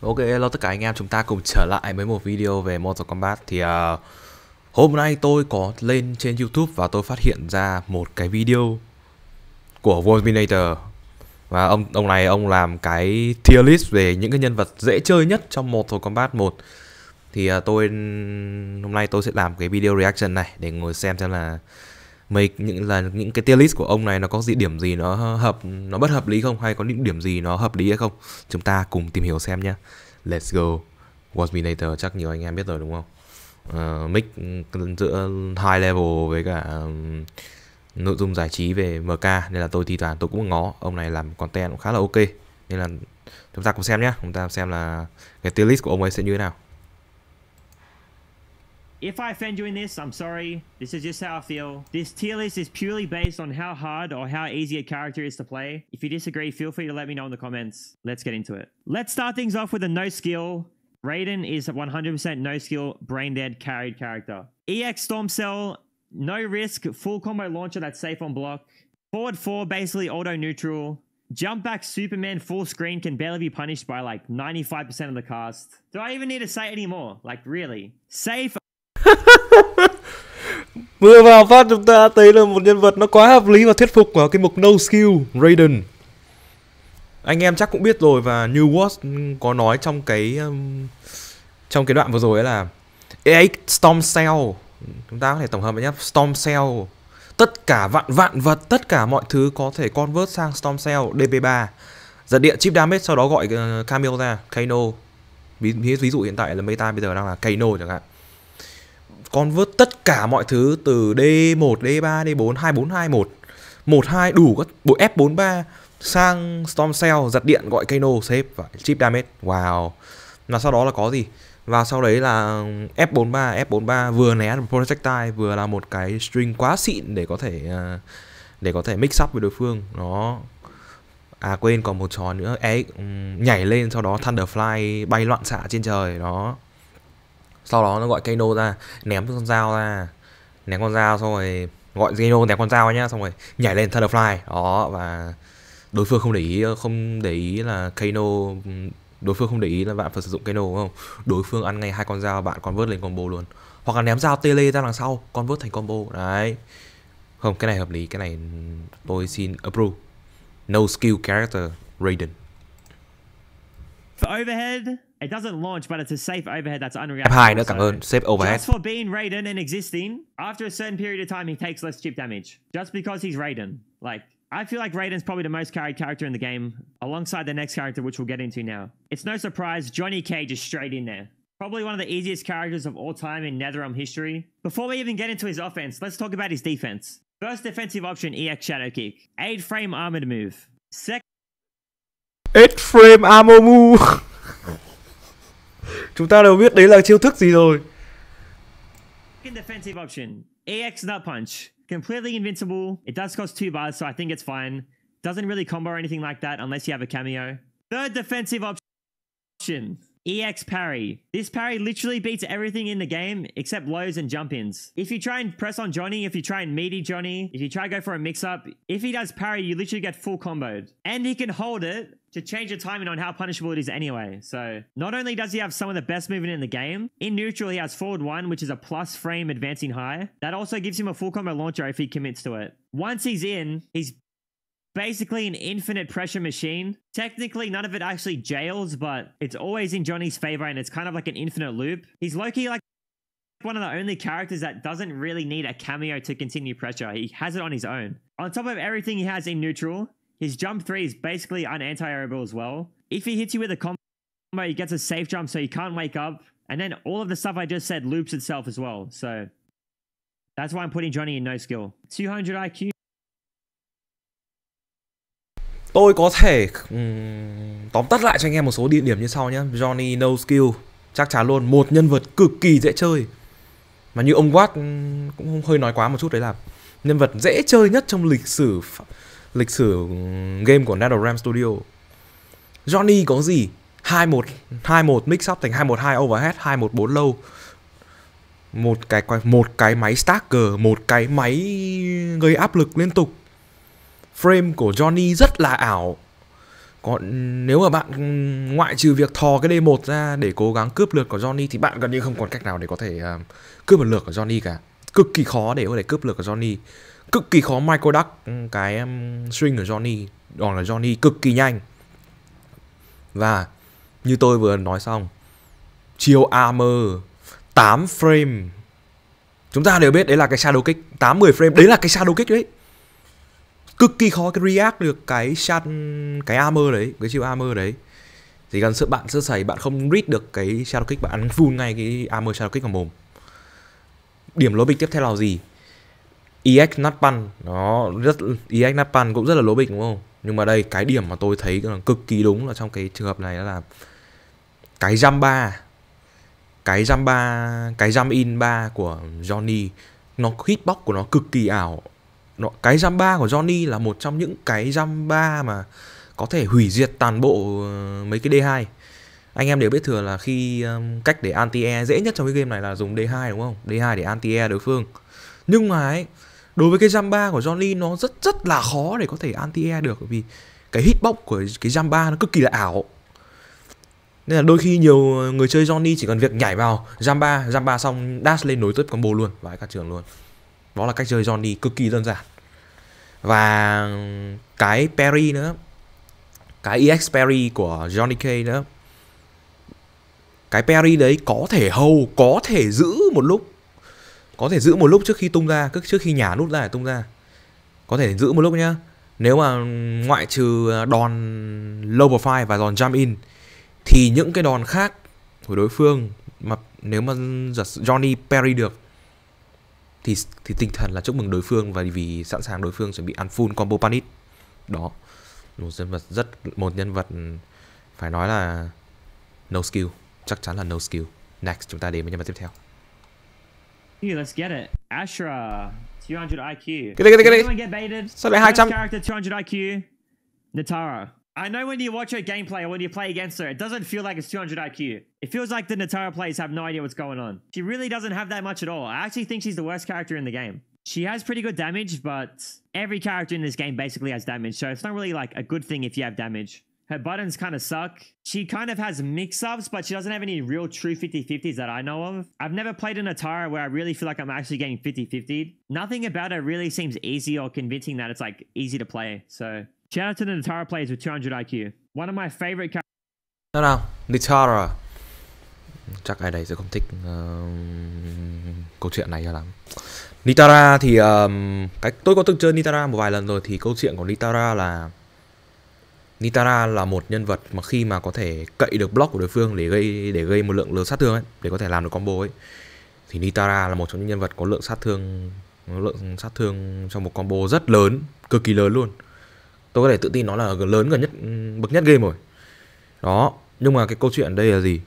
Ok, hello tất cả anh em, chúng ta cùng trở lại với một video về Mortal Kombat Thì uh, hôm nay tôi có lên trên Youtube và tôi phát hiện ra một cái video của Wolminator Và ông ông này, ông làm cái tier list về những cái nhân vật dễ chơi nhất trong Mortal Kombat 1 Thì uh, tôi, hôm nay tôi sẽ làm cái video reaction này để ngồi xem xem là mấy những là những cái tier list của ông này nó có gì điểm gì nó hợp nó bất hợp lý không hay có những điểm gì nó hợp lý hay không chúng ta cùng tìm hiểu xem nhé let's go Waspinator chắc nhiều anh em biết rồi đúng không uh, mix giữa high level với cả um, nội dung giải trí về MK nên là tôi thì toàn tôi cũng ngó ông này làm content cũng khá là ok nên là chúng ta cùng xem nhé chúng ta xem là cái tier list của ông ấy sẽ như thế nào If I offend you in this, I'm sorry. This is just how I feel. This tier list is purely based on how hard or how easy a character is to play. If you disagree, feel free to let me know in the comments. Let's get into it. Let's start things off with a no skill. Raiden is 100% no skill, brain dead, carried character. EX Storm Cell, no risk, full combo launcher that's safe on block. Forward 4, basically auto neutral. Jump back Superman full screen can barely be punished by like 95% of the cast. Do I even need to say any more? Like, really? Safe Vừa vào phát chúng ta thấy là một nhân vật nó quá hợp lý và thuyết phục vào cái mục no skill Raiden Anh em chắc cũng biết rồi và New World có nói trong cái um, Trong cái đoạn vừa rồi ấy là EA Storm Cell Chúng ta có thể tổng hợp lại nhé Storm Cell Tất cả vạn vạn vật, tất cả mọi thứ có thể convert sang Storm Cell DP3 Giật điện chip damage sau đó gọi uh, Camille ra, Kano ví, ví dụ hiện tại là meta bây giờ đang là Kano chẳng hạn Convert tất cả mọi thứ từ D1, D3, D4, 2421, 12 đủ các bộ F43 sang Storm Cell giật điện gọi Kano save và chip damage. Wow. Là sau đó là có gì? Và sau đấy là F43, F43 vừa né projectile vừa là một cái string quá xịn để có thể à, để có thể mix up với đối phương. Đó. À quên còn một trò nữa, ấy nhảy lên sau đó Thunderfly bay loạn xạ trên trời đó sau đó nó gọi Kano ra ném con dao ra ném con dao xong rồi gọi Kano ném con dao nhá xong rồi nhảy lên Thunderfly đó và đối phương không để ý không để ý là Kano đối phương không để ý là bạn phải sử dụng Kano đúng không đối phương ăn ngay hai con dao bạn còn vớt lên combo luôn hoặc là ném dao tele ra đằng sau con vớt thành combo đấy không cái này hợp lý cái này tôi xin approve no skill character Raiden the overhead It doesn't launch, but it's a safe overhead that's unreactive. Hai nữa, cảm ơn. Safe overhead. Just for being Raiden and existing, after a certain period of time, he takes less chip damage. Just because he's Raiden. Like, I feel like Raiden's probably the most carried character in the game, alongside the next character, which we'll get into now. It's no surprise Johnny Cage is straight in there. Probably one of the easiest characters of all time in NetherRealm history. Before we even get into his offense, let's talk about his defense. First defensive option, EX Shadow Kick. 8 frame armored move. Second... 8 frame armor move! Chúng ta đều biết đấy là chiêu thức gì rồi. defensive option. AX Nut Punch. Completely invincible. It does cost two bars, so I think it's fine. Doesn't really combo or anything like that unless you have a cameo. Third defensive option. EX parry. This parry literally beats everything in the game except lows and jump ins. If you try and press on Johnny, if you try and meaty Johnny, if you try to go for a mix up, if he does parry, you literally get full comboed. And he can hold it to change the timing on how punishable it is anyway. So not only does he have some of the best movement in the game, in neutral he has forward one, which is a plus frame advancing high. That also gives him a full combo launcher if he commits to it. Once he's in, he's basically an infinite pressure machine. Technically, none of it actually jails, but it's always in Johnny's favor and it's kind of like an infinite loop. He's Loki, like one of the only characters that doesn't really need a cameo to continue pressure. He has it on his own. On top of everything he has in neutral, his jump three is basically an anti as well. If he hits you with a combo, he gets a safe jump so you can't wake up. And then all of the stuff I just said loops itself as well. So that's why I'm putting Johnny in no skill. 200 IQ tôi có thể um, tóm tắt lại cho anh em một số địa điểm như sau nhé Johnny No Skill chắc chắn luôn một nhân vật cực kỳ dễ chơi mà như ông Watt cũng hơi nói quá một chút đấy là nhân vật dễ chơi nhất trong lịch sử lịch sử game của NetherRealm Studio Johnny có gì 21 21 mix up thành 212 overhead 214 low một cái một cái máy stacker một cái máy gây áp lực liên tục frame của Johnny rất là ảo còn nếu mà bạn ngoại trừ việc thò cái d một ra để cố gắng cướp lượt của Johnny thì bạn gần như không còn cách nào để có thể uh, cướp một lượt của Johnny cả. Cực kỳ khó để có thể cướp lượt của Johnny. Cực kỳ khó Michael duck ừ, cái um, swing của Johnny, đòn là Johnny cực kỳ nhanh. Và như tôi vừa nói xong, chiêu armor 8 frame. Chúng ta đều biết đấy là cái shadow kick, 80 frame, đấy là cái shadow kick đấy cực kỳ khó cái react được cái shot cái armor đấy cái chiêu armor đấy thì gần sự bạn sơ sẩy bạn không read được cái shadow kick bạn ăn full ngay cái armor shadow kick vào mồm điểm lố bịch tiếp theo là gì ex nát pan nó rất ex nát pan cũng rất là lố bịch đúng không nhưng mà đây cái điểm mà tôi thấy là cực kỳ đúng là trong cái trường hợp này là cái jump ba cái jump ba cái jump in ba của johnny nó hitbox của nó cực kỳ ảo nó cái Jamba của Johnny là một trong những cái Jamba mà có thể hủy diệt toàn bộ ờ, mấy cái D2 anh em đều biết thừa là khi um, cách để anti e dễ nhất trong cái game này là dùng D2 đúng không? D2 để anti e đối phương. Nhưng mà ấy, đối với cái Jamba của Johnny nó rất rất là khó để có thể anti e được vì cái hitbox của cái Jamba nó cực kỳ là ảo. Nên là đôi khi nhiều người chơi Johnny chỉ cần việc nhảy vào Jamba, Jamba xong dash lên nối tiếp combo luôn và cả trường luôn đó là cách chơi Johnny cực kỳ đơn giản Và cái Perry nữa Cái EX Perry của Johnny K nữa Cái Perry đấy có thể hầu, có thể giữ một lúc Có thể giữ một lúc trước khi tung ra, trước khi nhả nút ra để tung ra Có thể giữ một lúc nhá Nếu mà ngoại trừ đòn low profile và đòn jump in Thì những cái đòn khác của đối phương mà nếu mà giật Johnny Perry được thì thì tinh thần là chúc mừng đối phương và vì sẵn sàng đối phương chuẩn bị ăn full combo panic đó một nhân vật rất một nhân vật ừ, phải nói là no skill chắc chắn là no skill next chúng ta đến với nhân vật tiếp theo Hey, let's get it. Ashra, 200 IQ. get it get it get it đây. Sao lại 200? Character 200 IQ. Natara. I know when you watch her gameplay or when you play against her, it doesn't feel like it's 200 IQ. It feels like the Natara players have no idea what's going on. She really doesn't have that much at all. I actually think she's the worst character in the game. She has pretty good damage, but every character in this game basically has damage, so it's not really like a good thing if you have damage. Her buttons kind of suck. She kind of has mix-ups, but she doesn't have any real true 50-50s that I know of. I've never played an Atara where I really feel like I'm actually getting 50-50. Nothing about her really seems easy or convincing that it's like easy to play, so Shout out to the Natara players with 200 IQ. One of my favorite characters. Nào nào, Natara. Chắc ai đấy sẽ không thích uh, câu chuyện này cho lắm. Nitara thì um, cái tôi có từng chơi Nitara một vài lần rồi thì câu chuyện của Nitara là Nitara là một nhân vật mà khi mà có thể cậy được block của đối phương để gây để gây một lượng lớn sát thương ấy, để có thể làm được combo ấy thì Nitara là một trong những nhân vật có lượng sát thương lượng sát thương trong một combo rất lớn, cực kỳ lớn luôn tôi có thể tự tin nó là lớn gần nhất ừ, bậc nhất game rồi đó nhưng mà cái câu chuyện đây là gì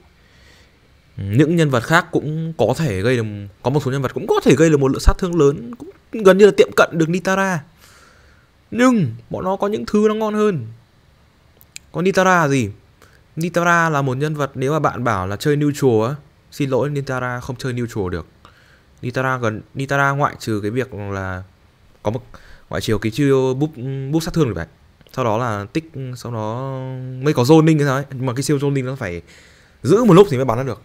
những nhân vật khác cũng có thể gây được có một số nhân vật cũng có thể gây được một lượng sát thương lớn cũng gần như là tiệm cận được Nitara nhưng bọn nó có những thứ nó ngon hơn còn Nitara là gì Nitara là một nhân vật nếu mà bạn bảo là chơi neutral á xin lỗi Nitara không chơi neutral được Nitara gần Nitara ngoại trừ cái việc là có một ngoại trừ cái chiêu búp búp sát thương được vậy sau đó là tích sau đó mới có zoning cái sao ấy nhưng mà cái siêu zoning nó phải giữ một lúc thì mới bắn ra được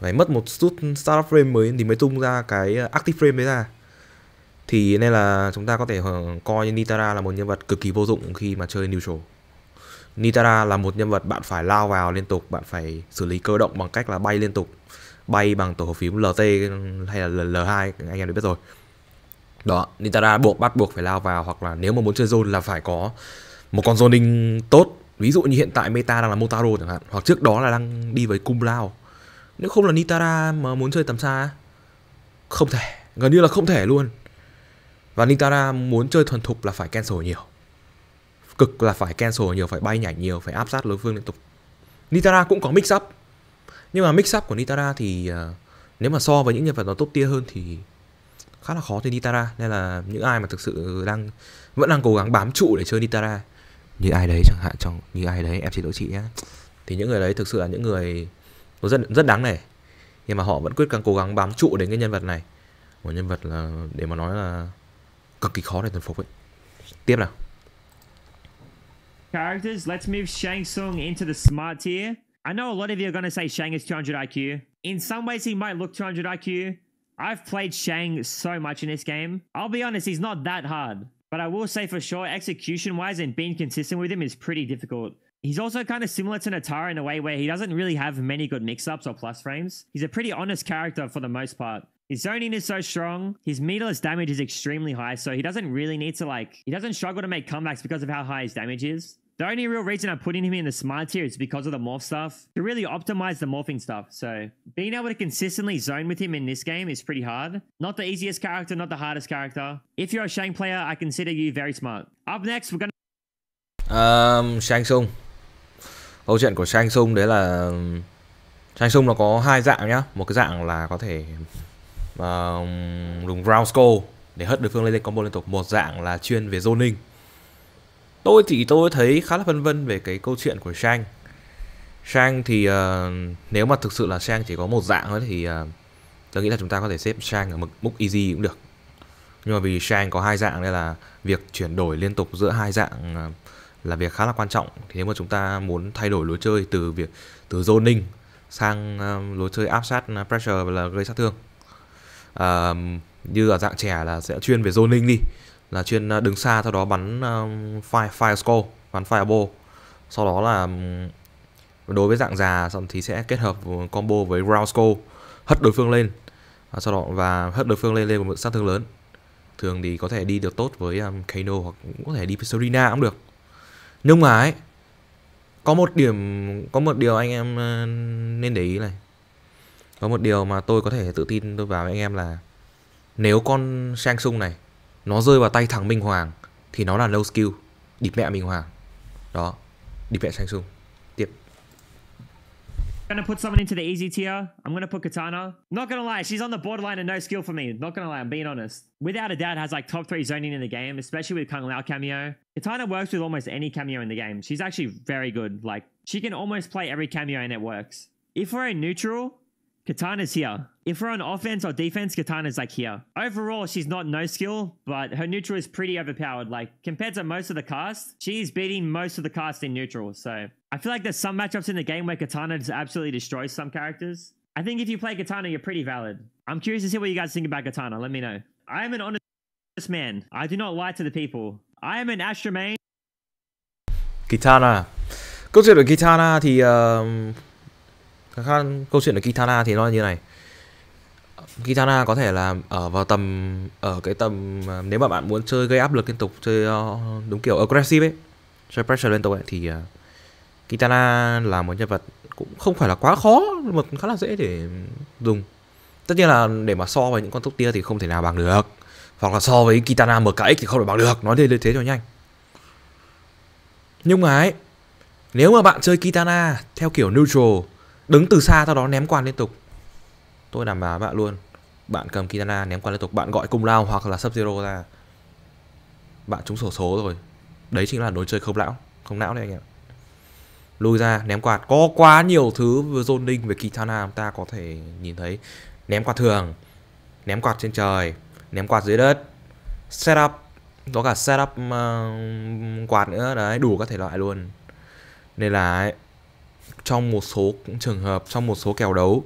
phải mất một chút startup frame mới thì mới tung ra cái ờ, active frame đấy ra thì nên là chúng ta có thể ờ, coi như Nitara là một nhân vật cực kỳ vô dụng khi mà chơi neutral Nitara là một nhân vật bạn phải lao vào liên tục bạn phải xử lý cơ động bằng cách là bay liên tục bay bằng tổ hợp phím LT hay là L2 anh em đã biết rồi đó, đã buộc bắt buộc phải lao vào hoặc là nếu mà muốn chơi zone là phải có một con zoning tốt. Ví dụ như hiện tại meta đang là Motaro chẳng hạn, hoặc trước đó là đang đi với Cung Lao. Nếu không là Nitara mà muốn chơi tầm xa không thể, gần như là không thể luôn. Và Nitara muốn chơi thuần thục là phải cancel nhiều. Cực là phải cancel nhiều, phải bay nhảy nhiều, phải áp sát đối phương liên tục. Nitara cũng có mix up. Nhưng mà mix up của Nitara thì uh, nếu mà so với những nhân vật nó tốt tia hơn thì khá là khó trên Nitara nên là những ai mà thực sự đang vẫn đang cố gắng bám trụ để chơi Nitara như ai đấy chẳng hạn trong như ai đấy em xin đối chị nhé thì những người đấy thực sự là những người rất rất đáng nể nhưng mà họ vẫn quyết càng cố gắng bám trụ đến cái nhân vật này một nhân vật là để mà nói là cực kỳ khó để thuần phục ấy tiếp nào Characters, let's move Shang Tsung into the smart tier. I know a lot of you are going to say Shang is 200 IQ. In some ways, he might look 200 IQ, I've played Shang so much in this game. I'll be honest, he's not that hard. But I will say for sure, execution wise and being consistent with him is pretty difficult. He's also kind of similar to Natara in a way where he doesn't really have many good mix ups or plus frames. He's a pretty honest character for the most part. His zoning is so strong. His meterless damage is extremely high, so he doesn't really need to like, he doesn't struggle to make comebacks because of how high his damage is. The only real reason I'm putting him in the smart tier is because of the morph stuff, to really optimize the morphing stuff. So being able to consistently zone with him in this game is pretty hard. Not the easiest character, not the hardest character. If you're a Shang player, I consider you very smart. Up next, we're gonna... Um, Shang Tsung. Câu chuyện của Shang Tsung đấy là... Um, Shang Tsung nó có hai dạng nhá. Một cái dạng là có thể um, dùng Ground Skull để hất đối phương lên, lên combo liên tục. Một dạng là chuyên về zoning tôi thì tôi thấy khá là phân vân về cái câu chuyện của Shang Shang thì uh, nếu mà thực sự là Shang chỉ có một dạng thôi thì uh, tôi nghĩ là chúng ta có thể xếp Shang ở mực mức easy cũng được nhưng mà vì Shang có hai dạng nên là việc chuyển đổi liên tục giữa hai dạng uh, là việc khá là quan trọng thì nếu mà chúng ta muốn thay đổi lối chơi từ việc từ zoning sang uh, lối chơi áp sát pressure và là gây sát thương uh, như ở dạng trẻ là sẽ chuyên về zoning đi là chuyên à, đứng xa sau đó bắn à, fire fire score bắn fireball sau đó là đối với dạng già xong thì sẽ kết hợp combo với ground score hất đối phương lên à, sau đó và hất đối phương lên lên một lượng sát thương lớn thường thì có thể đi được tốt với um, Kano hoặc cũng có thể đi với Serena cũng được nhưng mà ấy có một điểm có một điều anh em nên để ý này có một điều mà tôi có thể tự tin tôi vào với anh em là nếu con Sang Sung này nó rơi vào tay thằng Minh Hoàng thì nó là low skill, mẹ Minh Hoàng. Đó, mẹ Samsung. Tiếp. I'm gonna put someone into the easy tier. I'm gonna put Katana. Not gonna lie, she's on the borderline of no skill for me. Not gonna lie, I'm being honest. Without a doubt, has like top three zoning in the game, especially with Kung Lao cameo. Katana works with almost any cameo in the game. She's actually very good. Like, she can almost play every cameo and it works. If we're in neutral, Katana's here. If we're on offense or defense, Katana's like here. Overall, she's not no skill, but her neutral is pretty overpowered. Like compared to most of the cast, she's beating most of the cast in neutral. So I feel like there's some matchups in the game where Katana just absolutely destroys some characters. I think if you play Katana, you're pretty valid. I'm curious to see what you guys think about Katana. Let me know. I am an honest man. I do not lie to the people. I am an Astromane. Katana. Câu chuyện the Katana thì um... khác câu chuyện ở Kitana thì nó như này Kitana có thể là ở vào tầm ở cái tầm ờ, nếu mà bạn muốn chơi gây áp lực liên tục chơi ờ, đúng kiểu aggressive ấy chơi pressure liên tục ấy thì ờ, Kitana là một nhân vật cũng không phải là quá khó mà khá là dễ để dùng tất nhiên là để mà so với những con tốc tia thì không thể nào bằng được hoặc là so với Kitana MKX thì không thể bằng được nói đây lên thế cho nhanh nhưng mà ấy nếu mà bạn chơi Kitana theo kiểu neutral đứng từ xa sau đó ném quan liên tục tôi đảm bảo bạn luôn bạn cầm kitana ném quan liên tục bạn gọi cung lao hoặc là sub zero ra bạn trúng sổ số rồi đấy chính là đối chơi không não không não đấy anh em lùi ra ném quạt có quá nhiều thứ vừa zoning về kitana chúng ta có thể nhìn thấy ném quạt thường ném quạt trên trời ném quạt dưới đất setup có cả setup uh, quạt nữa đấy đủ các thể loại luôn nên là ấy, trong một số trường hợp trong một số kèo đấu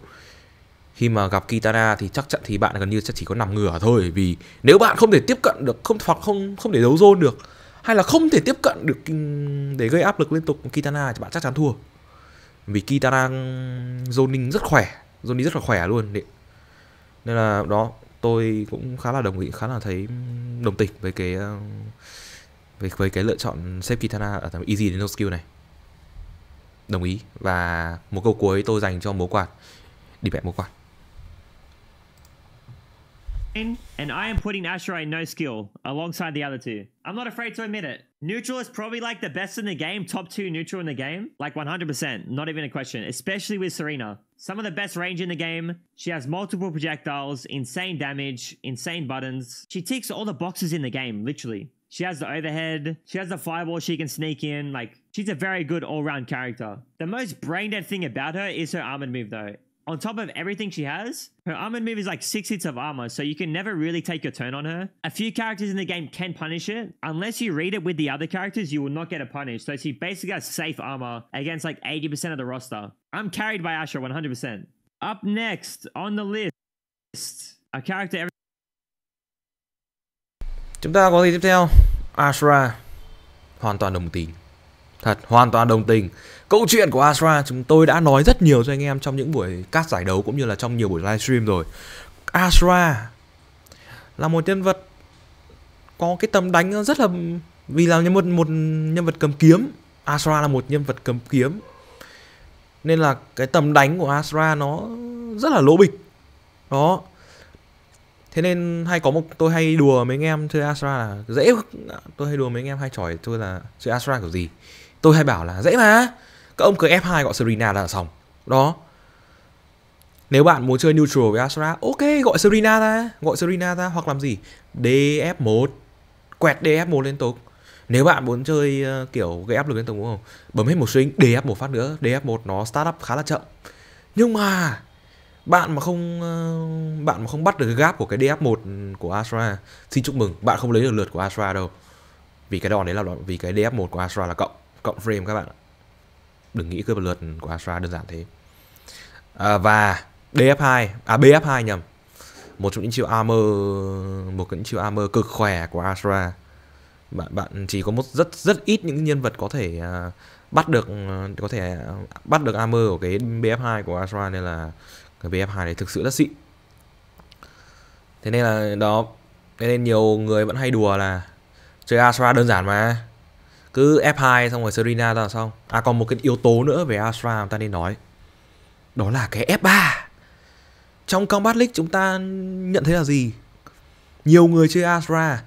khi mà gặp Kitana thì chắc chắn thì bạn gần như sẽ chỉ có nằm ngửa thôi vì nếu bạn không thể tiếp cận được không hoặc không không để đấu zone được hay là không thể tiếp cận được để gây áp lực liên tục Kitana thì bạn chắc chắn thua vì Kitana zoning rất khỏe zoning rất là khỏe luôn đấy nên là đó tôi cũng khá là đồng ý khá là thấy đồng tình với cái ờ, với, với cái lựa chọn xếp Kitana ở tầm easy đến no skill này đồng ý và một câu cuối tôi dành cho quạt đi quạt And I am putting Ashura in no skill alongside the other two. I'm not afraid to admit it. Neutral is probably like the best in the game, top two neutral in the game. Like 100%, not even a question, especially with Serena. Some of the best range in the game. She has multiple projectiles, insane damage, insane buttons. She ticks all the boxes in the game, literally. She has the overhead, she has the fireball she can sneak in, like She's a very good all-round character. The most brain-dead thing about her is her armored move though. On top of everything she has, her armored move is like six hits of armor, so you can never really take your turn on her. A few characters in the game can punish it. Unless you read it with the other characters, you will not get a punish. So she basically has safe armor against like 80% of the roster. I'm carried by Asher 100%. Up next on the list, a character every Chúng ta có gì tiếp theo? Ashra, hoàn toàn đồng tính. Thật, hoàn toàn đồng tình. Câu chuyện của Astra chúng tôi đã nói rất nhiều cho anh em trong những buổi các giải đấu cũng như là trong nhiều buổi livestream rồi. Astra là một nhân vật có cái tầm đánh rất là vì là nhân vật một nhân vật cầm kiếm. Astra là một nhân vật cầm kiếm. Nên là cái tầm đánh của Astra nó rất là lỗ bịch. Đó. Thế nên hay có một tôi hay đùa mấy anh em chơi Astra là dễ tôi hay đùa mấy anh em hay chỏi tôi là chơi Astra kiểu gì tôi hay bảo là dễ mà các ông cứ F2 gọi Serena là xong đó nếu bạn muốn chơi neutral với Astra ok gọi Serena ra gọi Serena ra hoặc làm gì DF1 quẹt DF1 liên tục nếu bạn muốn chơi ờ, kiểu gây áp lực liên tục đúng không bấm hết một swing DF1 phát nữa DF1 nó start up khá là chậm nhưng mà bạn mà không ờ, bạn mà không bắt được cái gap của cái DF1 của Astra xin chúc mừng bạn không lấy được lượt của Astra đâu vì cái đòn đấy là vì cái DF1 của Astra là cộng cộng frame các bạn Đừng nghĩ cơ lượt của Astra đơn giản thế. À, và DF2, à BF2 nhầm. Một trong những chiêu armor một những chiêu armor cực khỏe của Astra. Bạn bạn chỉ có một rất rất ít những nhân vật có thể uh, bắt được à, có thể à, bắt được armor của cái BF2 của Astra nên là cái BF2 này thực sự rất xịn. Thế nên là đó Thế nên nhiều người vẫn hay đùa là Chơi Asura đơn giản mà cứ F2 xong rồi Serena ra xong à còn một cái yếu tố nữa về Astra ta nên nói đó là cái F3 trong Combat League chúng ta nhận thấy là gì nhiều người chơi Astra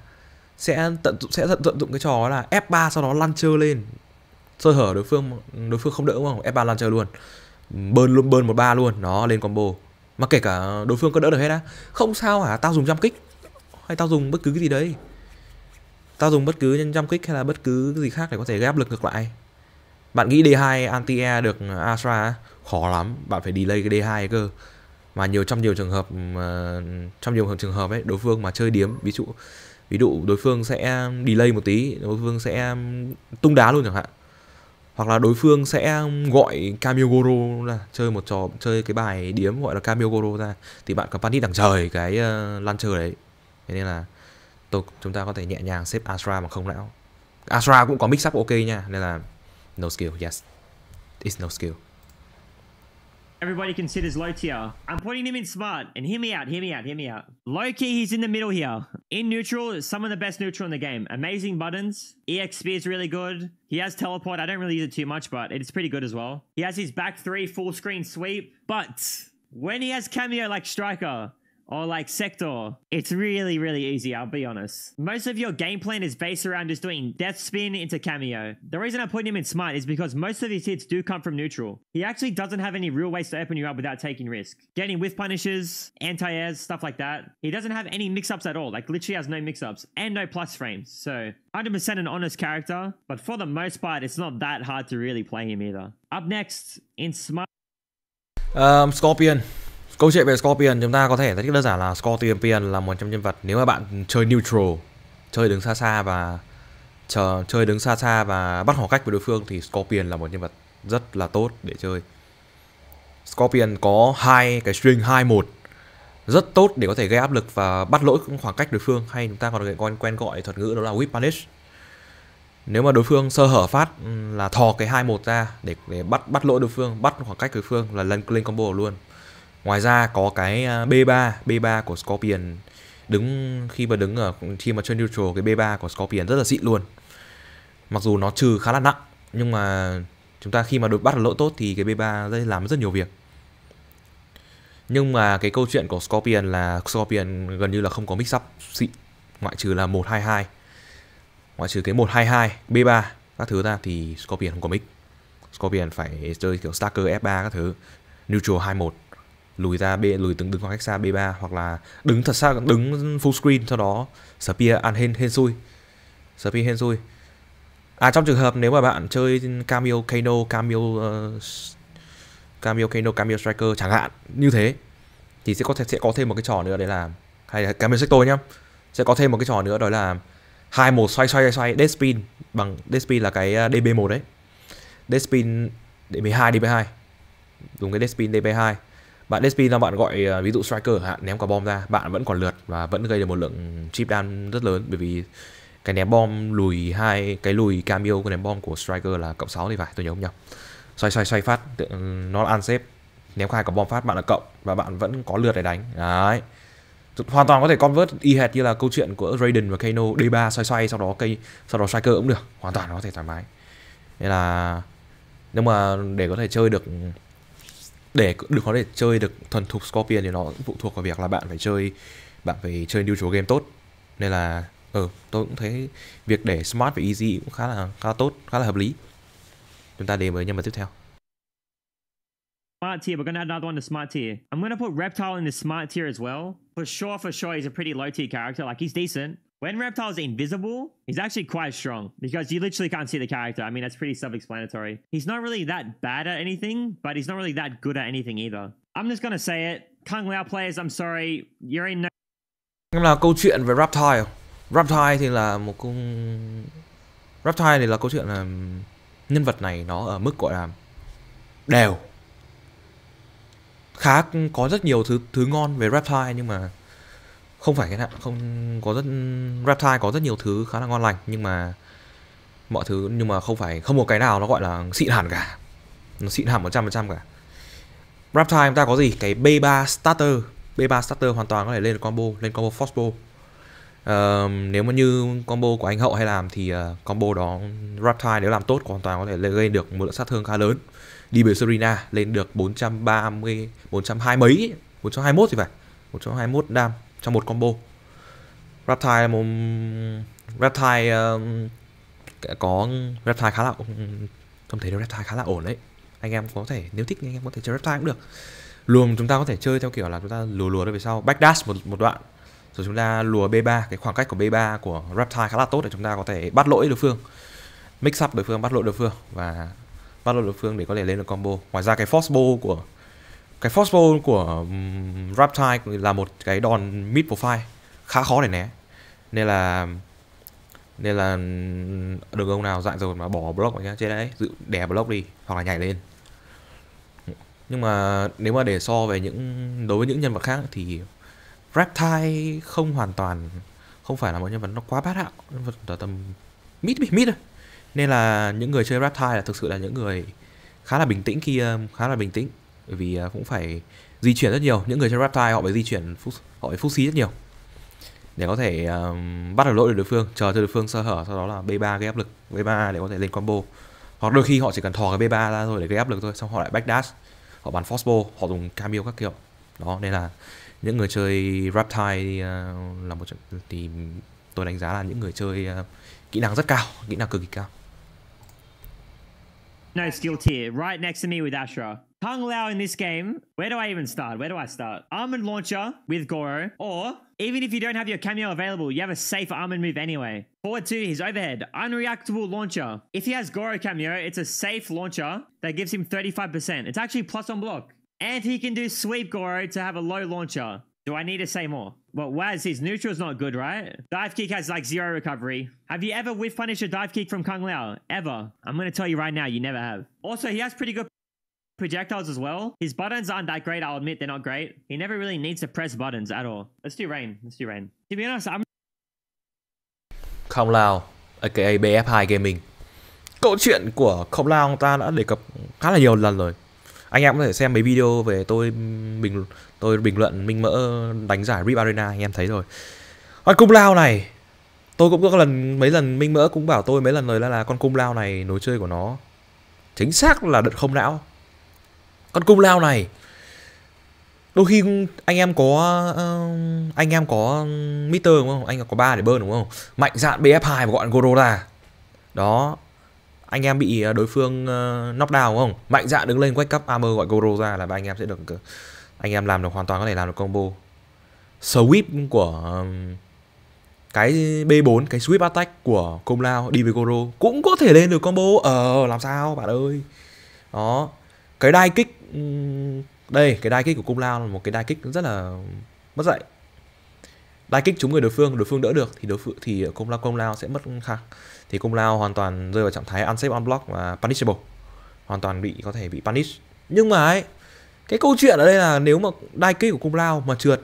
sẽ tận dụng sẽ tận, dụng cái trò là F3 sau đó lăn chơi lên sơ hở đối phương đối phương không đỡ đúng không F3 lăn chơi luôn bơn luôn bơn một ba luôn nó lên combo mà kể cả đối phương có đỡ được hết á không sao hả tao dùng trăm kích hay tao dùng bất cứ cái gì đấy ta dùng bất cứ nhân trăm kích hay là bất cứ cái gì khác để có thể ghép lực ngược lại bạn nghĩ D2 anti air được ừ, Astra khó lắm bạn phải delay cái D2 cơ mà nhiều trong nhiều trường hợp trong nhiều trường hợp ấy đối phương mà chơi điếm ví dụ ví dụ đối phương sẽ delay một tí đối phương sẽ tung đá luôn chẳng hạn hoặc là đối phương sẽ gọi Kamiogoro ra chơi một trò chơi cái bài điếm gọi là Kamiogoro ra thì bạn có panit đằng trời cái uh, launcher đấy thế nên là tôi chúng ta có thể nhẹ nhàng xếp Astra mà không lão Astra cũng có mix up ok nha nên là no skill yes it's no skill Everybody considers low tier. I'm putting him in smart. And hear me out, hear me out, hear me out. Low key, he's in the middle here. In neutral, some of the best neutral in the game. Amazing buttons. EXP is really good. He has teleport. I don't really use it too much, but it's pretty good as well. He has his back three full screen sweep. But when he has cameo like striker, or like Sector, it's really, really easy, I'll be honest. Most of your game plan is based around just doing Death Spin into Cameo. The reason I put him in smart is because most of his hits do come from neutral. He actually doesn't have any real ways to open you up without taking risk. Getting with punishes, anti-airs, stuff like that. He doesn't have any mix-ups at all, like literally has no mix-ups and no plus frames. So 100% an honest character, but for the most part, it's not that hard to really play him either. Up next, in smart, Um, Scorpion. Câu chuyện về Scorpion chúng ta có thể giải thích đơn giản là Scorpion là một trong nhân vật nếu mà bạn chơi neutral, chơi đứng xa xa và chờ chơi đứng xa xa và bắt khoảng cách với đối phương thì Scorpion là một nhân vật rất là tốt để chơi. Scorpion có hai cái string 21 rất tốt để có thể gây áp lực và bắt lỗi khoảng cách đối phương hay chúng ta còn quen quen gọi thuật ngữ đó là whip punish. Nếu mà đối phương sơ hở phát ừ, là thò cái 21 ra để, để bắt bắt lỗi đối phương, bắt khoảng cách đối phương là lên clean combo luôn. Ngoài ra có cái B3, à, B3 của Scorpion đứng khi mà đứng ở khi mà chơi neutral cái B3 của Scorpion rất là xịn luôn. Mặc dù nó trừ khá là nặng nhưng mà chúng ta khi mà được bắt được lỗi tốt thì cái B3 đây làm rất nhiều việc. Nhưng mà cái câu chuyện của Scorpion là Scorpion gần như là không có mix up xịn ngoại trừ là 122. Ngoại trừ cái 122 B3 các thứ ra thì Scorpion không có mix. Scorpion phải chơi kiểu Starker F3 các thứ. Neutral 21 lùi ra b lùi từng đứng khoảng cách xa b3 hoặc là đứng thật xa đứng full screen sau đó spear ăn hên hên xui spear hên xui à trong trường hợp nếu mà bạn chơi cameo kano cameo uh, ờ, cameo kano cameo striker chẳng hạn như thế thì sẽ có thể sẽ có thêm một cái trò nữa đấy là hay là cameo sector nhá sẽ có thêm một cái trò nữa đó là hai một xoay xoay xoay dead spin bằng dead spin là cái ờ, db 1 đấy dead spin db 2 db 2 dùng cái dead spin db 2 bạn Despi là bạn gọi à, ví dụ striker hạn ném quả bom ra bạn vẫn còn lượt và vẫn gây được một lượng chip down rất lớn bởi vì cái ném bom lùi hai cái lùi cameo của ném bom của striker là cộng 6 thì phải tôi nhớ không nhầm xoay xoay xoay phát nó là xếp ném khai quả bom phát bạn là cộng và bạn vẫn có lượt để đánh đấy hoàn toàn có thể convert y hệt như là câu chuyện của Raiden và Kano D3 xoay xoay sau đó cây sau đó striker cũng được hoàn toàn có thể thoải mái nên là nhưng mà để có thể chơi được để được có thể chơi được thuần thục Scorpion thì nó phụ thuộc vào việc là bạn phải chơi bạn phải chơi điều neutral game tốt nên là ừ, tôi cũng thấy việc để smart và easy cũng khá là khá là tốt khá là hợp lý chúng ta đến với nhân vật tiếp theo Smart tier, we're gonna add another one to smart tier. I'm gonna put Reptile in the smart tier as well. For sure, for sure, he's a pretty low tier character. Like he's decent, When Reptile's invisible, he's actually quite strong because you literally can't see the character. I mean, that's pretty self-explanatory. He's not really that bad at anything, but he's not really that good at anything either. I'm just gonna say it. Kung Lao players, I'm sorry, you're in no... Em là câu chuyện về Reptile. Reptile thì là một cung... Reptile thì là câu chuyện là nhân vật này nó ở mức gọi là đều khá có rất nhiều thứ thứ ngon về Reptile nhưng mà không phải cái hạn không có rất reptile có rất nhiều thứ khá là ngon lành nhưng mà mọi thứ nhưng mà không phải không một cái nào nó gọi là xịn hẳn cả nó xịn hẳn 100% cả reptile chúng ta có gì cái B3 starter B3 starter hoàn toàn có thể lên combo lên combo fosbo Uh, nếu mà như combo của anh hậu hay làm thì uh, combo đó Reptile nếu làm tốt hoàn toàn có thể gây được một lượng sát thương khá lớn đi về Serena lên được 430 420 mấy 421 thì phải 121 đam trong một combo Reptile một um, Reptile uh, có Reptile khá là um, không thấy được Reptile khá là ổn đấy anh em có thể nếu thích anh em có thể chơi Reptile cũng được luồng chúng ta có thể chơi theo kiểu là chúng ta lùa lùa ra về sau backdash một một đoạn rồi chúng ta lùa B3 cái khoảng cách của B3 của Reptile khá là tốt để chúng ta có thể bắt lỗi đối phương mix up đối phương bắt lỗi đối phương và bắt lỗi đối phương để có thể lên được combo ngoài ra cái force bow của cái Force của Raptide là một cái đòn mid profile khá khó để né nên là nên là đường ông nào dại rồi mà bỏ block mà nhá trên đấy dự đè block đi hoặc là nhảy lên nhưng mà nếu mà để so về những đối với những nhân vật khác thì Reptile không hoàn toàn không phải là một nhân vật nó quá bát đạo nhân vật ở tầm mid bị mid thôi nên là những người chơi Reptile là thực sự là những người khá là bình tĩnh khi khá là bình tĩnh bởi vì à, cũng phải di chuyển rất nhiều những người chơi reptile họ phải di chuyển họ phải phúc xí rất nhiều để có thể um, bắt được lỗi được đối phương chờ cho đối phương sơ hở sau đó là b 3 gây áp lực b 3 để có thể lên combo hoặc đôi khi họ chỉ cần thò cái b 3 ra thôi để gây áp lực thôi xong họ lại back dash họ bắn force bow họ dùng cameo các kiểu đó nên là những người chơi reptile uh, à, là một thì tôi đánh giá là những người chơi uh, kỹ năng rất cao kỹ năng cực kỳ cao no skill tier right next to me with Ashra Kung Lao in this game, where do I even start? Where do I start? Almond Launcher with Goro, or even if you don't have your cameo available, you have a safe almond move anyway. Forward two, his overhead, unreactable launcher. If he has Goro cameo, it's a safe launcher that gives him 35%. It's actually plus on block. And he can do sweep Goro to have a low launcher. Do I need to say more? Well, Waz, his neutral is not good, right? Dive kick has like zero recovery. Have you ever whiff punished a dive kick from Kung Lao? Ever? I'm gonna tell you right now, you never have. Also, he has pretty good projectiles as well. His buttons aren't that great, I'll admit they're not great. He never really needs to press buttons at all. Let's do rain. Let's do rain. To be honest, I'm Không Lao, aka BF2 Gaming. Câu chuyện của Không Lao ông ta đã đề cập khá là nhiều lần rồi. Anh em có thể xem mấy video về tôi bình tôi bình luận Minh Mỡ đánh giải Rip Arena anh em thấy rồi. Con cung lao này Tôi cũng có lần mấy lần Minh Mỡ cũng bảo tôi mấy lần rồi là, là con cung lao này nối chơi của nó Chính xác là đợt không não con cung lao này đôi khi anh em có ờ, anh em có meter đúng không anh có ba để bơm đúng không mạnh dạn bf2 và gọi goro đó anh em bị ờ, đối phương uh, ờ, knockdown đúng không mạnh dạn đứng lên quách cấp armor gọi goro ra là ba anh em sẽ được anh em làm được hoàn toàn có thể làm được combo sweep của cái B4 cái sweep attack của công lao đi với Goro cũng có thể lên được combo ờ làm sao bạn ơi đó cái đai kích đây cái đai kích của cung lao là một cái đai kích rất là mất dạy đai kích chúng người đối phương đối phương đỡ được thì đối phương thì cung lao cung lao sẽ mất khả thì cung lao hoàn toàn rơi vào trạng thái unsafe unblock và punishable hoàn toàn bị có thể bị punish nhưng mà ấy cái câu chuyện ở đây là nếu mà đai kích của cung lao mà trượt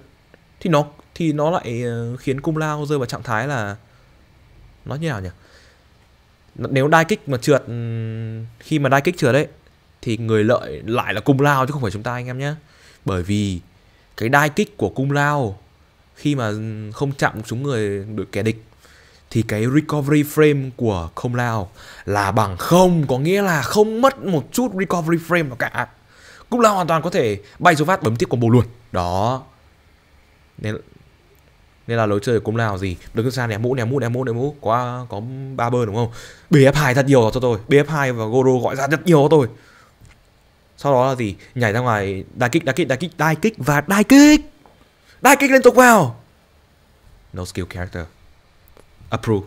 thì nó thì nó lại ờ, khiến cung lao rơi vào trạng thái là nó như nào nhỉ nếu đai kích mà trượt khi mà đai kích trượt đấy thì người lợi lại là cung lao chứ không phải chúng ta anh em nhé bởi vì cái đai kích của cung lao khi mà không chạm chúng người đội kẻ địch thì cái recovery frame của không lao là bằng không có nghĩa là không mất một chút recovery frame nào cả cung lao hoàn toàn có thể bay số phát bấm tiếp combo luôn đó nên nên là lối chơi của cung lao gì đứng xa ném mũ ném mũ ném mũ ném mũ có có ba bơ đúng không bf 2 thật nhiều cho tôi bf 2 và goro gọi ra rất nhiều cho tôi Sau đó là gì? Nhảy ra ngoài kích, kích, kích, kích và kích. kích liên tục vào. No skill character. Approve.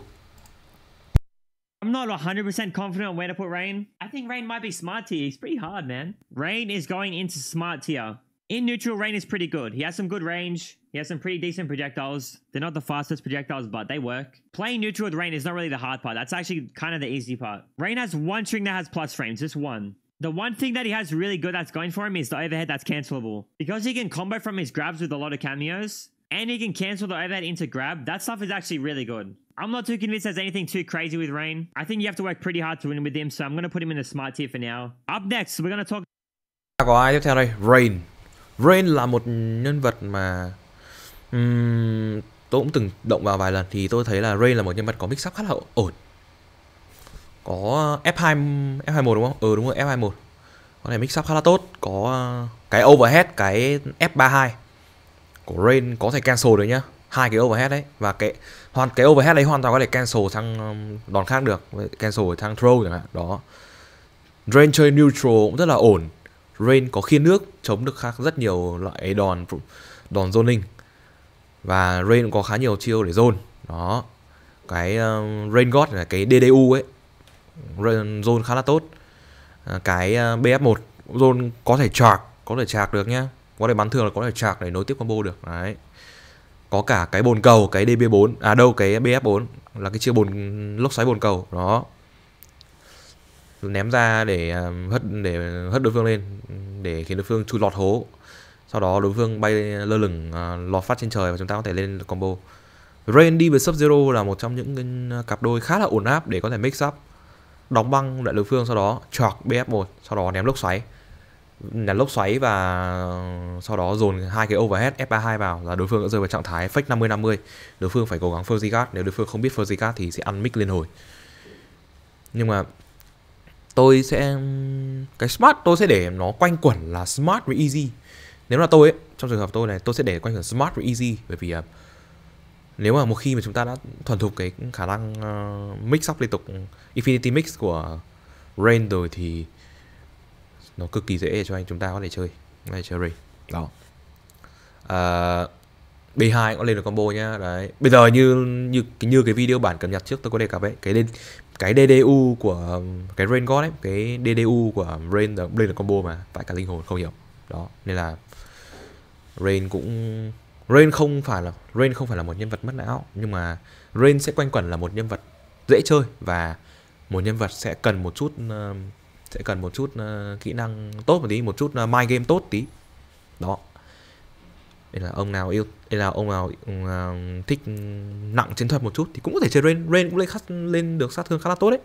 I'm not 100% confident on where to put Rain. I think Rain might be smart tier. He's pretty hard, man. Rain is going into smart tier. In neutral, Rain is pretty good. He has some good range. He has some pretty decent projectiles. They're not the fastest projectiles, but they work. Playing neutral with Rain is not really the hard part. That's actually kind of the easy part. Rain has one string that has plus frames, just one. The one thing that he has really good that's going for him is the overhead that's cancelable. Because he can combo from his grabs with a lot of cameos, and he can cancel the overhead into grab, that stuff is actually really good. I'm not too convinced there's anything too crazy with Rain. I think you have to work pretty hard to win with him, so I'm going to put him in the smart tier for now. Up next, we're going to talk... Có ai tiếp theo đây? Rain. Rain là một nhân vật mà... Um, tôi cũng từng động vào vài lần thì tôi thấy là Rain là một nhân vật có mix up khá là ổn. Có F2 ờ, F21 đúng không? Ừ đúng rồi, F21. Con này mix up khá là tốt, có ờ, cái overhead, cái F32 của Rain có thể cancel được nhá. Hai cái overhead đấy và cái hoàn cái overhead đấy hoàn toàn có thể cancel sang đòn khác được, cancel sang throw chẳng hạn. Đó. Rain chơi neutral cũng rất là ổn. Rain có khiên nước chống được khá rất nhiều loại đòn đòn zoning và Rain cũng có khá nhiều chiêu để zone đó cái uh, Rain God là cái DDU ấy zone khá là tốt à, cái à, BF1 zone có thể chạc có thể chạc được nhá có thể bắn thường là có thể chạc để nối tiếp combo được đấy có cả cái bồn cầu cái DB4 à đâu cái BF4 là cái chiếc bồn lốc xoáy bồn cầu đó ném ra để à, hất để hất đối phương lên để khiến đối phương chui lọt hố sau đó đối phương bay lơ lửng lọt phát trên trời và chúng ta có thể lên combo Randy với Sub Zero là một trong những cặp đôi khá là ổn áp để có thể mix up đóng băng lại đối phương sau đó chọc BF1 sau đó ném lốc xoáy ném lốc xoáy và sau đó dồn hai cái overhead FA2 vào là đối phương đã rơi vào trạng thái fake 50 50. Đối phương phải cố gắng Fuzzy Guard, nếu đối phương không biết Fuzzy Guard thì sẽ ăn mic liên hồi. Nhưng mà tôi sẽ cái smart tôi sẽ để nó quanh quẩn là smart với easy. Nếu là tôi ấy, trong trường hợp tôi này tôi sẽ để quanh quẩn smart với easy bởi vì uh, nếu mà một khi mà chúng ta đã thuần thục cái khả năng uh, mix up liên tục infinity mix của rain rồi thì nó cực kỳ dễ để cho anh chúng ta có thể chơi có chơi rain đó uh, ờ, B2 cũng lên được combo nhá. Đấy. Bây giờ như như như cái video bản cập nhật trước tôi có đề cập ấy, cái lên cái DDU của cái Rain God ấy, cái DDU của Rain là lên được combo mà phải cả linh hồn không hiểu. Đó, nên là Rain cũng Rain không phải là Rain không phải là một nhân vật mất não nhưng mà Rain sẽ quanh quẩn là một nhân vật dễ chơi và một nhân vật sẽ cần một chút ờ, sẽ cần một chút ờ, kỹ năng tốt một tí, một chút ờ, my game tốt tí. Đó. Đây là ông nào yêu đây là ông nào thích nặng chiến thuật một chút thì cũng có thể chơi Rain, Rain cũng lên khát, lên được sát thương khá là tốt đấy.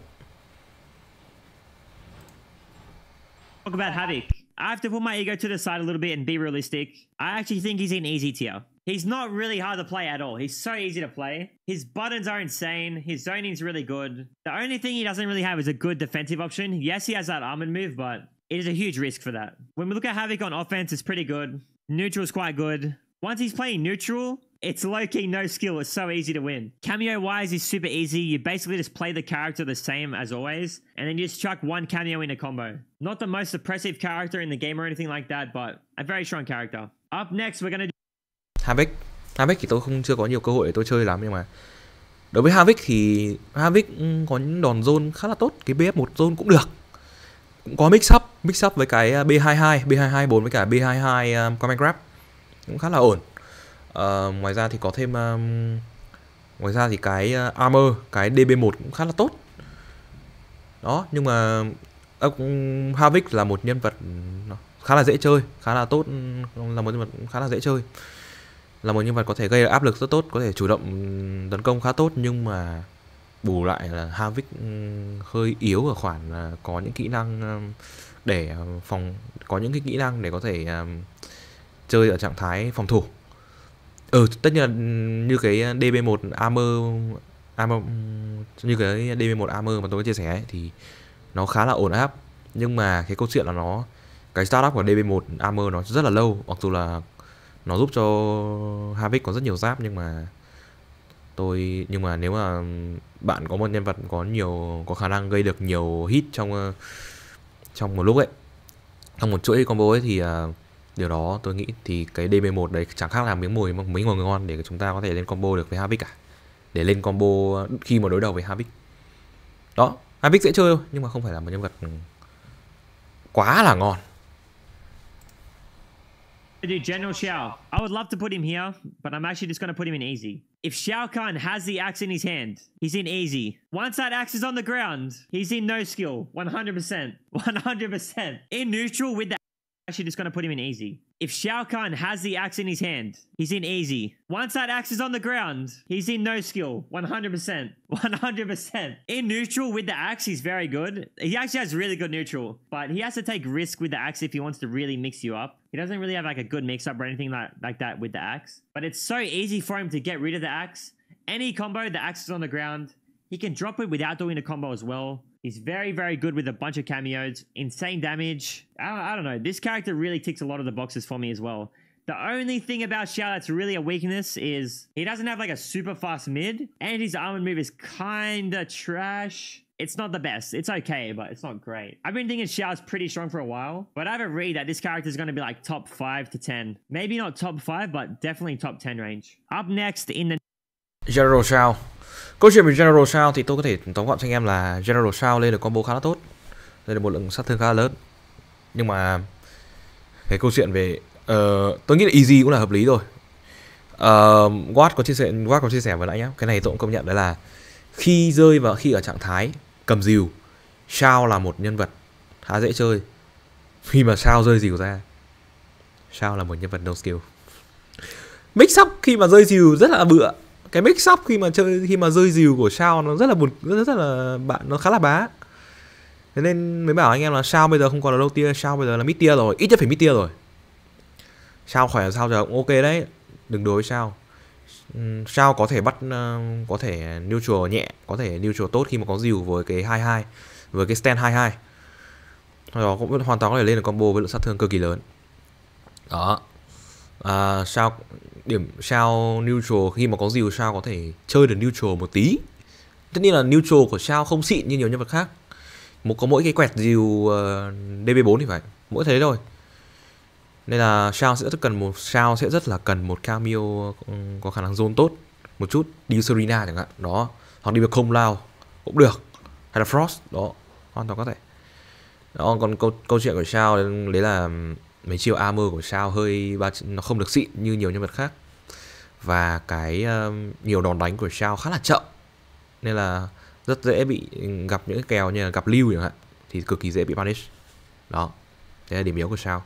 Talk about havoc. I have to put my ego to the side a little bit and be realistic. I actually think he's an easy tier. He's not really hard to play at all. He's so easy to play. His buttons are insane. His zoning's really good. The only thing he doesn't really have is a good defensive option. Yes, he has that almond move, but it is a huge risk for that. When we look at Havoc on offense, it's pretty good. Neutral is quite good. Once he's playing neutral, it's low key no skill. It's so easy to win. Cameo wise is super easy. You basically just play the character the same as always, and then you just chuck one cameo in a combo. Not the most oppressive character in the game or anything like that, but a very strong character. Up next, we're going to Havik Havik thì tôi không chưa có nhiều cơ hội để tôi chơi lắm nhưng mà đối với Havik thì Havik có những đòn zone khá là tốt cái BF1 zone cũng được cũng có mix up mix up với cái B22 B22 4 với cả B22 um, à, Command Grab cũng khá là ổn uh, ngoài ra thì có thêm um, ngoài ra thì cái uh, armor cái DB1 cũng khá là tốt đó nhưng mà uh, Havik là một nhân vật khá là dễ chơi khá là tốt là một nhân vật khá là dễ chơi là một nhân vật có thể gây áp lực rất tốt có thể chủ động tấn công khá tốt nhưng mà bù lại là Havik ừ, hơi yếu ở khoản là có những kỹ năng ừ, để ờ, phòng có những cái kỹ năng để có thể ờ, chơi ở trạng thái phòng thủ ừ tất nhiên là ừ, như cái DB1 Armor Armor như cái DB1 Armor mà tôi chia sẻ ấy, thì nó khá là ổn áp nhưng mà cái câu chuyện là nó cái startup của DB1 Armor nó rất là lâu mặc dù là nó giúp cho Havik có rất nhiều giáp nhưng mà tôi nhưng mà nếu mà bạn có một nhân vật có nhiều có khả năng gây được nhiều hit trong ờ, trong một lúc ấy trong một chuỗi combo ấy thì uh, điều đó tôi nghĩ thì cái DB1 đấy chẳng khác là miếng mồi miếng người ngon để chúng ta có thể lên combo được với Havik cả để lên combo ờ, khi mà đối đầu với Havik đó Havik dễ chơi thôi nhưng mà không phải là một nhân vật quá là ngon Do General Xiao. I would love to put him here, but I'm actually just going to put him in easy. If Xiao Kahn has the axe in his hand, he's in easy. Once that axe is on the ground, he's in no skill. 100%. 100%. In neutral with the actually just going to put him in easy. If Shao Kahn has the axe in his hand, he's in easy. Once that axe is on the ground, he's in no skill. 100%. 100%. In neutral with the axe, he's very good. He actually has really good neutral, but he has to take risk with the axe if he wants to really mix you up. He doesn't really have like a good mix up or anything like, like that with the axe. But it's so easy for him to get rid of the axe. Any combo, the axe is on the ground. He can drop it without doing a combo as well. He's very, very good with a bunch of cameos, insane damage. I, I, don't know. This character really ticks a lot of the boxes for me as well. The only thing about Xiao that's really a weakness is he doesn't have like a super fast mid, and his armor move is kinda trash. It's not the best. It's okay, but it's not great. I've been thinking Xiao's pretty strong for a while, but I have a read that this character is going to be like top 5 to 10. Maybe not top 5, but definitely top 10 range. Up next in the... General Xiao. Câu chuyện về General Sao thì tôi có thể tóm gọn cho anh em là General Sao lên được combo khá là tốt Đây là một lượng sát thương khá là lớn Nhưng mà Cái câu chuyện về uh, Tôi nghĩ là Easy cũng là hợp lý rồi uh, Watt có chia sẻ Watt có chia sẻ với lại nhé, Cái này tôi cũng công nhận đấy là Khi rơi vào khi ở trạng thái cầm dìu Sao là một nhân vật khá dễ chơi Khi mà sao rơi dìu ra Sao là một nhân vật no skill Mix sóc khi mà rơi dìu rất là bựa cái mix up khi mà chơi khi mà rơi dìu của sao nó rất là buồn rất, rất là bạn nó khá là bá thế nên mới bảo anh em là sao bây giờ không còn là low tier sao bây giờ là mid tier rồi ít nhất phải mid tier rồi sao khỏe sao giờ cũng ok đấy đừng đối với sao sao có thể bắt ờ, có thể neutral nhẹ có thể neutral tốt khi mà có dìu với cái 22 với cái stand 22 đó cũng hoàn toàn có thể lên được combo với lượng sát thương cực kỳ lớn đó à, sao điểm sao neutral khi mà có dìu sao có thể chơi được neutral một tí tất nhiên là neutral của sao không xịn như nhiều nhân vật khác một có mỗi cái quẹt dìu uh, ờ, db4 thì phải mỗi thế thôi nên là sao sẽ rất cần một sao sẽ rất là cần một cameo có khả năng zone tốt một chút đi serena chẳng hạn đó hoặc đi được không lao cũng được hay là frost đó hoàn toàn có thể đó còn câu câu chuyện của sao đấy là mấy chiêu armor của sao hơi nó không được xịn như nhiều nhân vật khác và cái uh, nhiều đòn đánh của sao khá là chậm nên là rất dễ bị gặp những cái kèo như là gặp lưu chẳng hạn thì cực kỳ dễ bị punish đó thế là điểm yếu của sao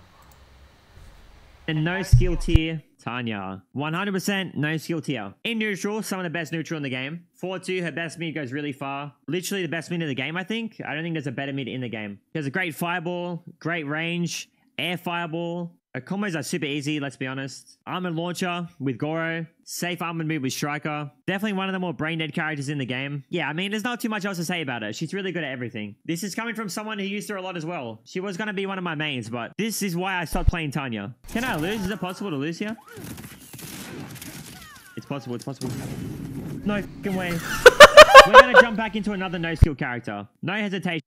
And no skill tier, Tanya. 100% no skill tier. In neutral, some of the best neutral in the game. 4-2, her best mid goes really far. Literally the best mid in the game, I think. I don't think there's a better mid in the game. She has a great fireball, great range. air fireball. Her uh, combos are super easy, let's be honest. Armored Launcher with Goro. Safe armored Move with Striker. Definitely one of the more brain dead characters in the game. Yeah, I mean, there's not too much else to say about her. She's really good at everything. This is coming from someone who used her a lot as well. She was going to be one of my mains, but this is why I stopped playing Tanya. Can I lose? Is it possible to lose here? It's possible, it's possible. No fucking way. We're going to jump back into another no-skill character. No hesitation.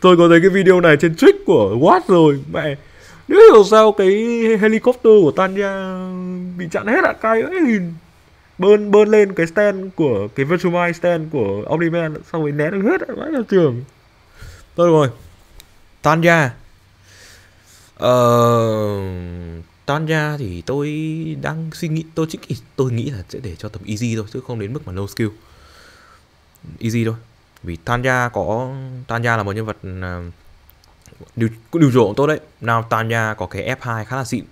tôi có thấy cái video này trên trích của Watt rồi mẹ nếu hiểu sao cái helicopter của Tanya bị chặn hết ạ cay ấy thì bơn bơn lên cái stand của cái virtual stand của Omniman xong rồi né được hết ạ vãi là trường thôi rồi Tanya ờ Tanya thì tôi đang suy nghĩ tôi chỉ tôi nghĩ là sẽ để cho tầm easy thôi chứ không đến mức mà low skill easy thôi vì Tanya có Tanya là một nhân vật à, điều điều chủ tốt đấy nào Tanya có cái F2 khá là xịn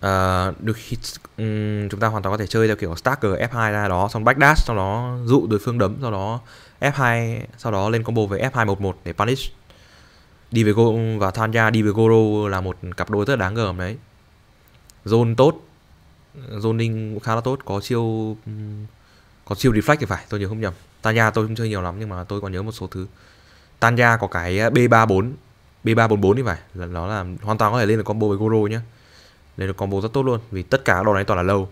uh, được hit, um, chúng ta hoàn toàn có thể chơi theo kiểu Stalker F2 ra đó xong Backdash sau đó dụ đối phương đấm sau đó F2 sau đó lên combo với F2 11 để punish đi về Go và Tanya đi về Goro là một cặp đôi rất đáng gờm đấy zone tốt zoning cũng khá là tốt có chiêu có chiêu deflect thì phải tôi nhớ không nhầm Tanya tôi không chơi nhiều lắm nhưng mà tôi còn nhớ một số thứ Tanya có cái B34 ờ, B344 thì phải là Nó là hoàn toàn có thể lên được combo với Goro nhá Lên được combo rất tốt luôn Vì tất cả các đồ này toàn là lâu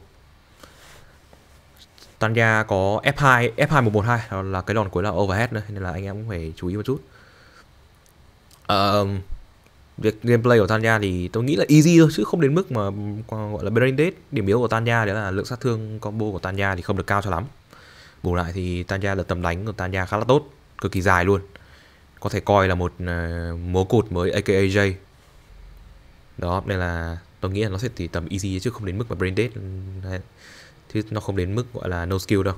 Tanya có F2 F2112 là cái đòn cuối là overhead nữa Nên là anh em cũng phải chú ý một chút uh, Việc gameplay của Tanya thì tôi nghĩ là easy thôi Chứ không đến mức mà gọi là brain dead Điểm yếu của Tanya đấy là lượng sát thương combo của Tanya thì không được cao cho lắm Bù lại thì Tanya là tầm đánh của Tanya khá là tốt, cực kỳ dài luôn. Có thể coi là một uh, múa cột mới AKA J. Đó, nên là tôi nghĩ là nó sẽ thì tầm easy chứ không đến mức mà brain dead chứ nó không đến mức gọi là no skill đâu.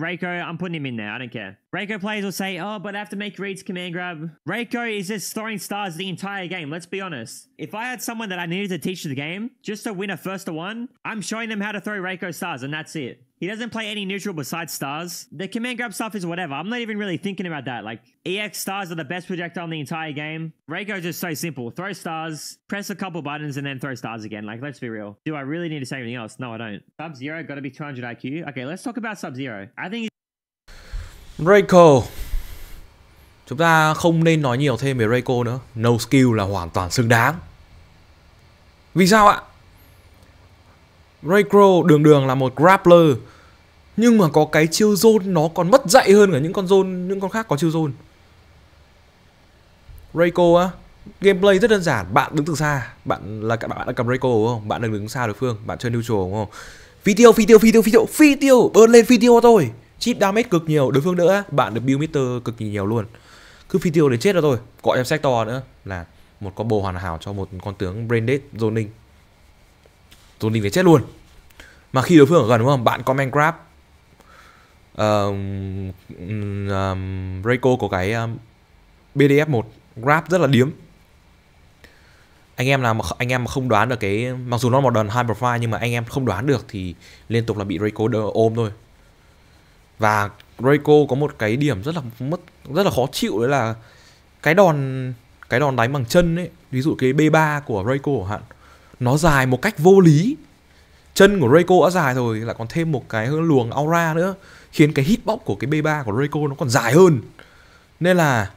Reiko, I'm putting him in there. I don't care. Reiko players will say, oh, but I have to make Reed's command grab. Reiko is just throwing stars the entire game. Let's be honest. If I had someone that I needed to teach the game just to win a first to one, I'm showing them how to throw Reiko stars and that's it. He doesn't play any neutral besides stars. The command grab stuff is whatever. I'm not even really thinking about that. Like, EX stars are the best projectile in the entire game. Rayko just so simple. Throw stars, press a couple buttons, and then throw stars again. Like, let's be real. Do I really need to say anything else? No, I don't. Sub-Zero got to be 200 IQ. Okay, let's talk about Sub-Zero. I think... Rayko. Chúng ta không nên nói nhiều thêm về Reiko nữa. No skill là hoàn toàn xứng đáng. Vì sao ạ? Raikro đường đường là một grappler nhưng mà có cái chiêu zone nó còn mất dạy hơn cả những con zone những con khác có chiêu zone Rayco á Gameplay rất đơn giản Bạn đứng từ xa Bạn là bạn đã cầm Rayco đúng không? Bạn đừng đứng xa đối phương Bạn chơi neutral đúng không? Phi tiêu, phi tiêu, phi tiêu, phi tiêu Phi tiêu, bơn lên phi tiêu cho tôi Chip damage cực nhiều Đối phương nữa Bạn được build meter cực kỳ nhiều luôn Cứ phi tiêu để chết cho tôi Gọi em sector nữa Là một combo hoàn hảo cho một con tướng Braindead zoning Tôn Linh phải chết luôn Mà khi đối phương ở gần đúng không Bạn comment grab uh, um, Reiko có cái um, BDF1 grab rất là điếm anh em nào mà anh em mà không đoán được cái mặc dù nó một đòn hyperfire nhưng mà anh em không đoán được thì liên tục là bị rayco ôm thôi và rayco có một cái điểm rất là mất rất là khó chịu đấy là cái đòn cái đòn đánh bằng chân ấy ví dụ cái B3 của Reiko hạn nó dài một cách vô lý chân của Reiko đã dài rồi lại còn thêm một cái luồng aura nữa khiến cái hitbox của cái B3 của Reiko nó còn dài hơn nên là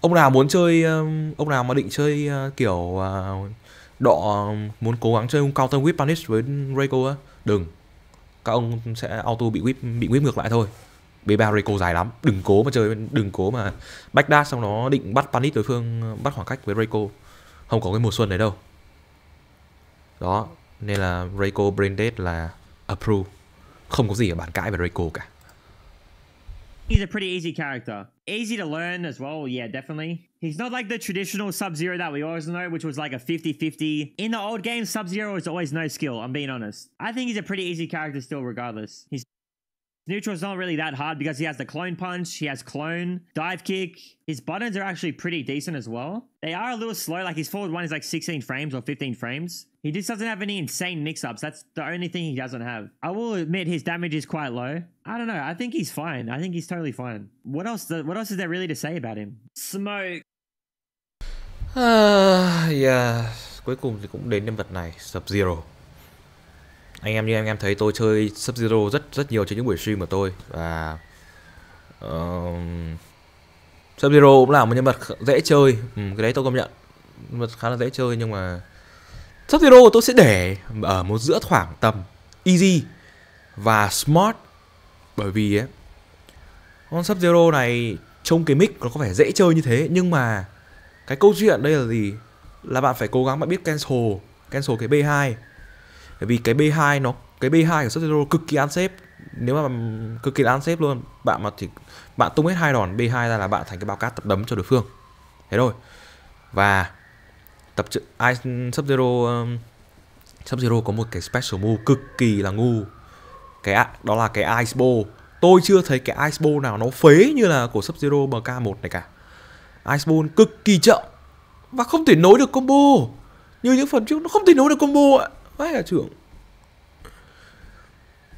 ông nào muốn chơi um, ông nào mà định chơi uh, kiểu uh, đọ muốn cố gắng chơi counter whip punish với Reiko á đừng các ông sẽ auto bị whip bị whip ngược lại thôi B3 Reiko dài lắm đừng cố mà chơi đừng cố mà backdash xong nó định bắt punish đối phương bắt khoảng cách với Reiko không có cái mùa xuân đấy đâu đó nên là Reiko Branded là approve không có gì ở bàn cãi về Reiko cả He's a pretty easy character. Easy to learn as well, yeah, definitely. He's not like the traditional Sub-Zero that we always know, which was like a 50-50. In the old game, Sub-Zero is always no skill, I'm being honest. I think he's a pretty easy character still regardless. He's Neutral's not really that hard because he has the clone punch, he has clone, dive kick. His buttons are actually pretty decent as well. They are a little slow, like his forward one is like 16 frames or 15 frames. He just doesn't have any insane mix-ups. That's the only thing he doesn't have. I will admit his damage is quite low. I don't know. I think he's fine. I think he's totally fine. What else? What else is there really to say about him? Smoke. Ah, uh, yeah. Cuối cùng thì cũng đến nhân vật này, Sub Zero. anh em như anh em thấy tôi chơi sub zero rất rất nhiều trên những buổi stream của tôi và uh, sub zero cũng là một nhân vật dễ chơi ừ, cái đấy tôi công nhận nhân vật khá là dễ chơi nhưng mà sub zero tôi sẽ để ở một giữa khoảng tầm easy và smart bởi vì ấy, con sub zero này trông cái mic nó có vẻ dễ chơi như thế nhưng mà cái câu chuyện đây là gì là bạn phải cố gắng bạn biết cancel cancel cái b2 bởi vì cái B2 nó cái B2 của Sub-Zero cực kỳ ăn xếp nếu mà cực kỳ ăn xếp luôn bạn mà thì bạn tung hết hai đòn B2 ra là bạn thành cái bao cát tập đấm cho đối phương thế thôi và tập trận ai sub zero um, sub zero có một cái special move cực kỳ là ngu cái đó là cái ice bow tôi chưa thấy cái ice bow nào nó phế như là của sub zero mk 1 này cả ice bow cực kỳ chậm và không thể nối được combo như những phần trước nó không thể nối được combo ạ vãi cả trưởng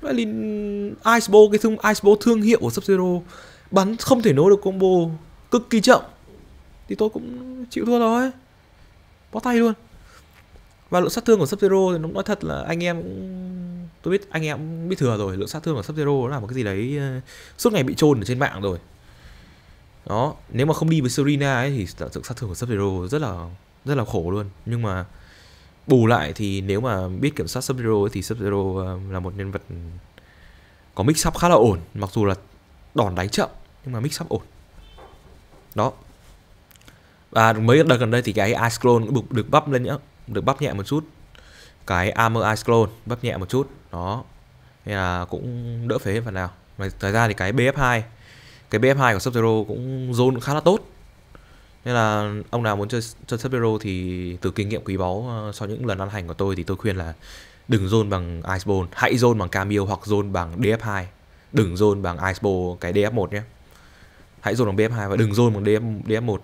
Lin Icebo cái thương Icebo thương hiệu của Sub Zero bắn không thể nối được combo cực kỳ chậm thì tôi cũng chịu thua rồi bó tay luôn và lượng sát thương của Sub Zero thì nó nói thật là anh em cũng tôi biết anh em cũng biết thừa rồi lượng sát thương của Sub Zero là một cái gì đấy ờ, suốt ngày bị trôn ở trên mạng rồi đó nếu mà không đi với Serena ấy thì lượng sát thương của Sub Zero rất là rất là khổ luôn nhưng mà bù lại thì nếu mà biết kiểm soát sub zero thì sub zero ờ, là một nhân vật có mix up khá là ổn mặc dù là đòn đánh chậm nhưng mà mix up ổn đó và mấy đợt gần đây thì cái ice clone cũng được, được bắp lên nhá được bắp nhẹ một chút cái armor ice clone bắp nhẹ một chút đó nên là cũng đỡ phế phần nào mà thời ra thì cái bf2 cái bf2 của sub zero cũng zone khá là tốt nên là ông nào muốn chơi chơi Sub-Zero thì từ kinh nghiệm quý báu ờ, sau những lần ăn hành của tôi thì tôi khuyên là đừng zone bằng Iceball, hãy zone bằng Camille hoặc zone bằng DF2. Đừng zone bằng Iceball cái DF1 nhé. Hãy zone bằng df 2 và đừng zone bằng DF DF1.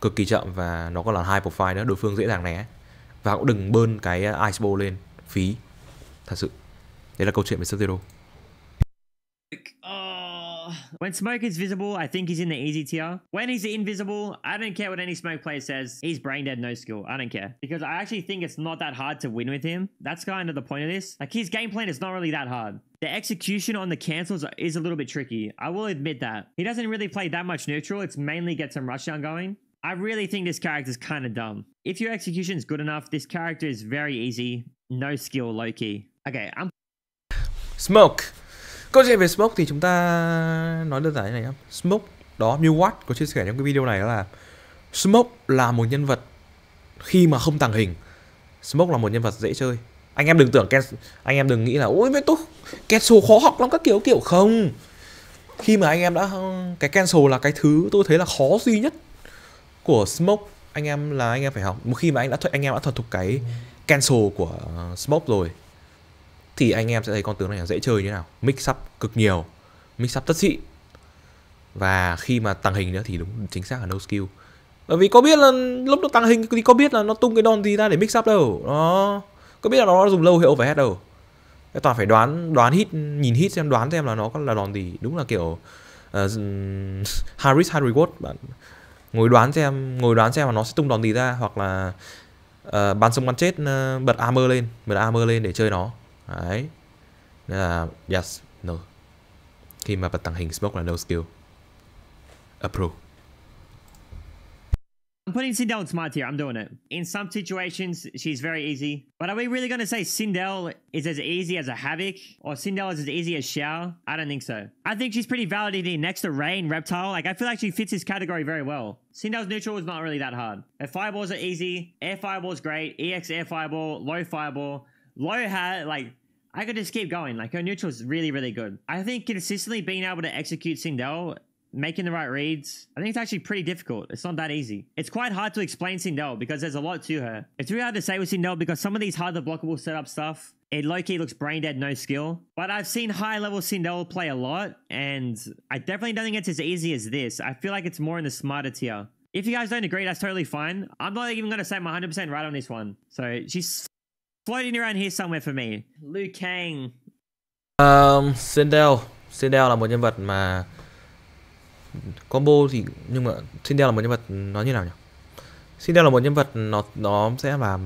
Cực kỳ chậm và nó còn là hai profile nữa, đối phương dễ dàng né. Và cũng đừng bơn cái Iceball lên phí. Thật sự. Đấy là câu chuyện về Sub-Zero. when smoke is visible, I think he's in the easy tier. When he's invisible, I don't care what any smoke player says. He's brain dead, no skill. I don't care. Because I actually think it's not that hard to win with him. That's kind of the point of this. Like his game plan is not really that hard. The execution on the cancels is a little bit tricky. I will admit that. He doesn't really play that much neutral. It's mainly get some rushdown going. I really think this character's kind of dumb. If your execution is good enough, this character is very easy. No skill, low key. Okay, I'm... Smoke. Câu chuyện về smoke thì chúng ta nói đơn giản như này nhá. Smoke đó như Milwatt có chia sẻ trong cái video này đó là Smoke là một nhân vật khi mà không tàng hình. Smoke là một nhân vật dễ chơi. Anh em đừng tưởng Ken, anh em đừng nghĩ là ôi với tôi cancel khó học lắm các kiểu kiểu không. Khi mà anh em đã cái cancel là cái thứ tôi thấy là khó duy nhất của Smoke anh em là anh em phải học một khi mà anh đã anh em đã thuật thục cái cancel của ờ, smoke rồi thì anh em sẽ thấy con tướng này là dễ chơi như thế nào mix up cực nhiều mix up tất xịn và khi mà tăng hình nữa thì đúng chính xác là no skill bởi vì có biết là lúc nó tăng hình thì có biết là nó tung cái đòn gì ra để mix up đâu nó có biết là nó dùng lâu hiệu hết đâu Thế toàn phải đoán đoán hit nhìn hit xem đoán xem là nó là đòn gì đúng là kiểu uh, high risk high bạn ngồi đoán xem ngồi đoán xem là nó sẽ tung đòn gì ra hoặc là uh, bắn sông bắn chết uh, bật armor lên bật armor lên để chơi nó đấy nên là yes no khi mà bật tàng hình smoke là no skill approve I'm putting Sindel and Smart here. I'm doing it. In some situations, she's very easy. But are we really going to say Sindel is as easy as a Havoc? Or Sindel is as easy as Xiao? I don't think so. I think she's pretty valid in next to Rain, Reptile. Like, I feel like she fits this category very well. Sindel's neutral is not really that hard. Her fireballs are easy. Air fireball's great. EX air fireball, low fireball. Low had like I could just keep going. Like her neutral is really, really good. I think consistently being able to execute Sindel, making the right reads, I think it's actually pretty difficult. It's not that easy. It's quite hard to explain Sindel because there's a lot to her. It's really hard to say with Sindel because some of these harder blockable setup stuff, it low key looks brain dead, no skill. But I've seen high level Sindel play a lot, and I definitely don't think it's as easy as this. I feel like it's more in the smarter tier. If you guys don't agree, that's totally fine. I'm not even going to say I'm 100% right on this one. So she's floating around here somewhere for me. Liu Kang. Um, Sindel. Sindel là một nhân vật mà combo thì nhưng mà Sindel là một nhân vật nó như nào nhỉ? Sindel là một nhân vật nó nó sẽ là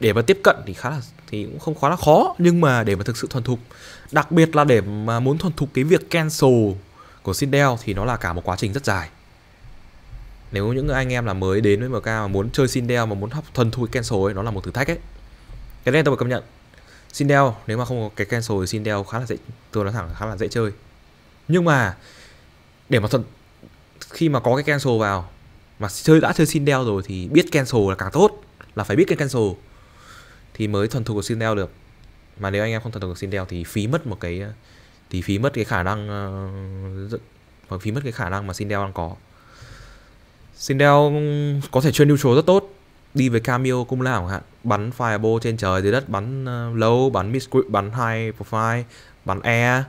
để mà tiếp cận thì khá là thì cũng không quá là khó nhưng mà để mà thực sự thuần thục đặc biệt là để mà muốn thuần thục cái việc cancel của Sindel thì nó là cả một quá trình rất dài nếu những anh em là mới đến với MK mà muốn chơi Sindel mà muốn học thuần thui cancel ấy nó là một thử thách ấy cái này tôi phải công nhận Sindel nếu mà không có cái cancel thì Sindel khá là dễ tôi nói thẳng là khá là dễ chơi nhưng mà để mà thuận khi mà có cái cancel vào mà chơi đã chơi Sindel rồi thì biết cancel là càng tốt là phải biết cái cancel thì mới thuần thục được Sindel được mà nếu anh em không thuần thục được Sindel thì phí mất một cái thì phí mất cái khả năng ờ, phí mất cái khả năng mà Sindel đang có Sindel có thể chơi neutral rất tốt đi với Camille cung lao chẳng hạn bắn fireball trên trời dưới đất bắn uh, low bắn mid script bắn high profile bắn e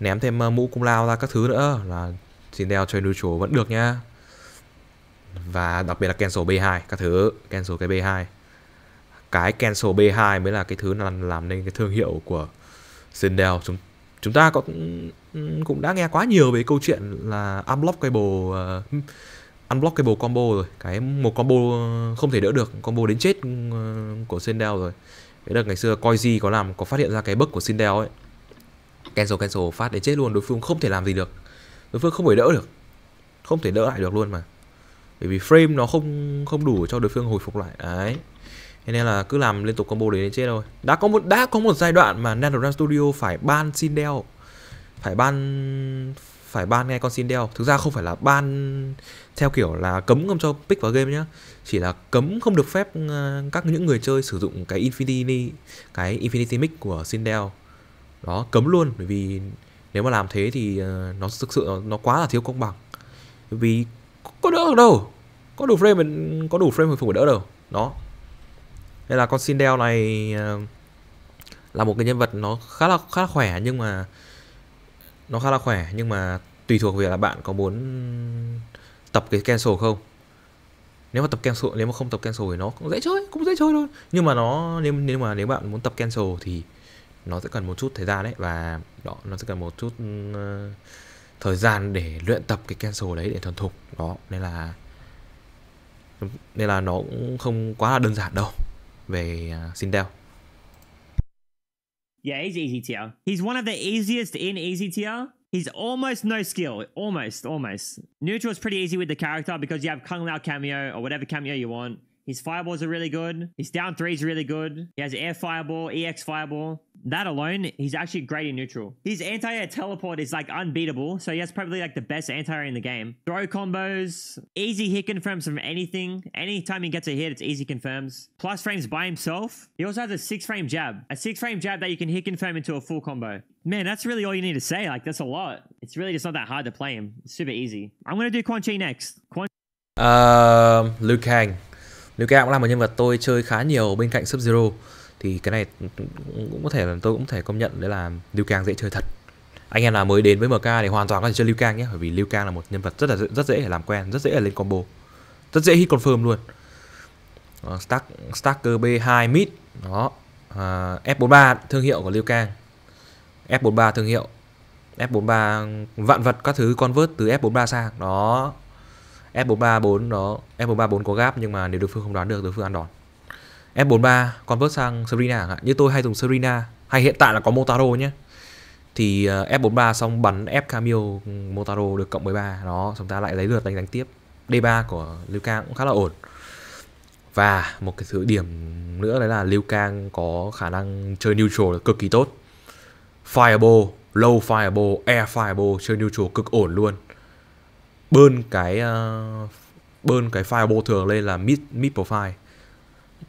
ném thêm uh, mũ cung lao ra các thứ nữa là Sindel chơi neutral vẫn được nha và đặc biệt là cancel b2 các thứ cancel cái b2 cái cancel b2 mới là cái thứ làm làm nên cái thương hiệu của Sindel chúng chúng ta cũng cũng đã nghe quá nhiều về câu chuyện là unblock cable uh, unblockable combo rồi cái một combo ờ, không thể đỡ được combo đến chết ờ, của Sindel rồi cái đợt ngày xưa Koizi có làm có phát hiện ra cái bug của Sindel ấy cancel cancel phát đến chết luôn đối phương không thể làm gì được đối phương không thể đỡ được không thể đỡ lại được luôn mà bởi vì frame nó không không đủ cho đối phương hồi phục lại đấy thế nên là cứ làm liên tục combo đến, chết thôi đã có một đã có một giai đoạn mà Nanogram Studio phải ban Sindel phải ban phải ban ngay con xin đeo thực ra không phải là ban theo kiểu là cấm không cho pick vào game nhá chỉ là cấm không được phép ờ, các những người chơi sử dụng cái infinity cái infinity mic của xin đeo đó cấm luôn bởi vì nếu mà làm thế thì ờ, nó thực sự nó, quá là thiếu công bằng vì có đỡ được đâu có đủ frame có đủ frame hồi phục đỡ đâu đó nên là con xin đeo này ờ, là một cái nhân vật nó khá là khá là khỏe nhưng mà nó khá là khỏe nhưng mà tùy thuộc việc là bạn có muốn tập cái cancel không nếu mà tập cancel nếu mà không tập cancel thì nó cũng dễ chơi cũng dễ chơi thôi nhưng mà nó nếu nếu mà nếu bạn muốn tập cancel thì nó sẽ cần một chút thời gian đấy và đó nó sẽ cần một chút uh, thời gian để luyện tập cái cancel đấy để thuần thục đó nên là nên là nó cũng không quá là đơn giản đâu về uh, đeo Yeah, he's easy tier. He's one of the easiest in easy tier. He's almost no skill. Almost, almost. Neutral is pretty easy with the character because you have Kung Lao cameo or whatever cameo you want. His fireballs are really good. His down three is really good. He has air fireball, EX fireball. That alone, he's actually great in neutral. His anti-air teleport is like unbeatable. So he has probably like the best anti-air in the game. Throw combos, easy hit confirms from anything. Anytime he gets a hit, it's easy confirms. Plus frames by himself. He also has a six frame jab. A six frame jab that you can hit confirm into a full combo. Man, that's really all you need to say. Like, that's a lot. It's really just not that hard to play him. It's super easy. I'm going to do Quan Chi next. Quan um, Liu Kang. Liu Kang cũng là một nhân vật tôi chơi khá nhiều bên cạnh Sub Zero thì cái này cũng có thể là tôi cũng thể công nhận đấy là Liu Kang dễ chơi thật anh em nào mới đến với MK thì hoàn toàn có thể chơi Liu Kang nhé bởi vì Liu Kang là một nhân vật rất là rất dễ để làm quen rất dễ để lên combo rất dễ hit confirm luôn uh, Stark, Starker B2 mid đó uh, ờ, F43 thương hiệu của Liu Kang F43 thương hiệu F43 vạn vật các thứ convert từ F43 sang đó F434 nó F434 có gap nhưng mà nếu đối phương không đoán được đối phương ăn đòn. F43 convert sang Serena chẳng hạn. Như tôi hay dùng Serena hay hiện tại là có Motaro nhé. Thì ờ, F43 xong bắn F Camille Motaro được cộng 13. Đó, chúng ta lại lấy lượt đánh đánh tiếp. D3 của Liu Kang cũng khá là ổn. Và một cái thứ điểm nữa đấy là Liu Kang có khả năng chơi neutral cực kỳ tốt. Fireball, low fireball, air fireball chơi neutral cực ổn luôn bơn cái uh, ờ, bơn cái fireball thường lên là mid mid profile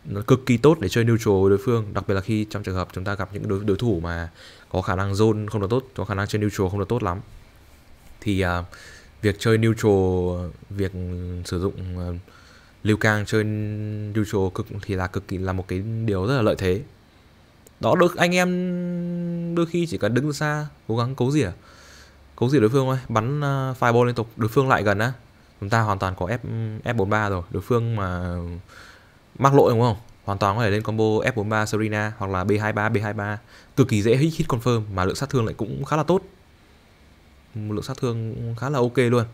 nó cực kỳ tốt để chơi neutral với đối phương đặc biệt là khi trong trường hợp chúng ta gặp những đối đối thủ mà có khả năng zone không được tốt có khả năng chơi neutral không được tốt lắm thì uh, việc chơi neutral việc sử dụng uh, ờ, lưu cang chơi neutral cực thì là cực kỳ là một cái điều rất là lợi thế đó được anh em đôi khi chỉ cần đứng xa cố gắng cố rỉa cấu gì đối phương thôi bắn ờ, fireball liên tục đối phương lại gần á chúng ta hoàn toàn có f f 43 rồi đối phương mà mắc lỗi đúng không hoàn toàn có thể lên combo F43 Serena hoặc là B23 B23 cực kỳ dễ hit, hit confirm mà lượng sát thương lại cũng khá là tốt lượng sát thương khá là ok luôn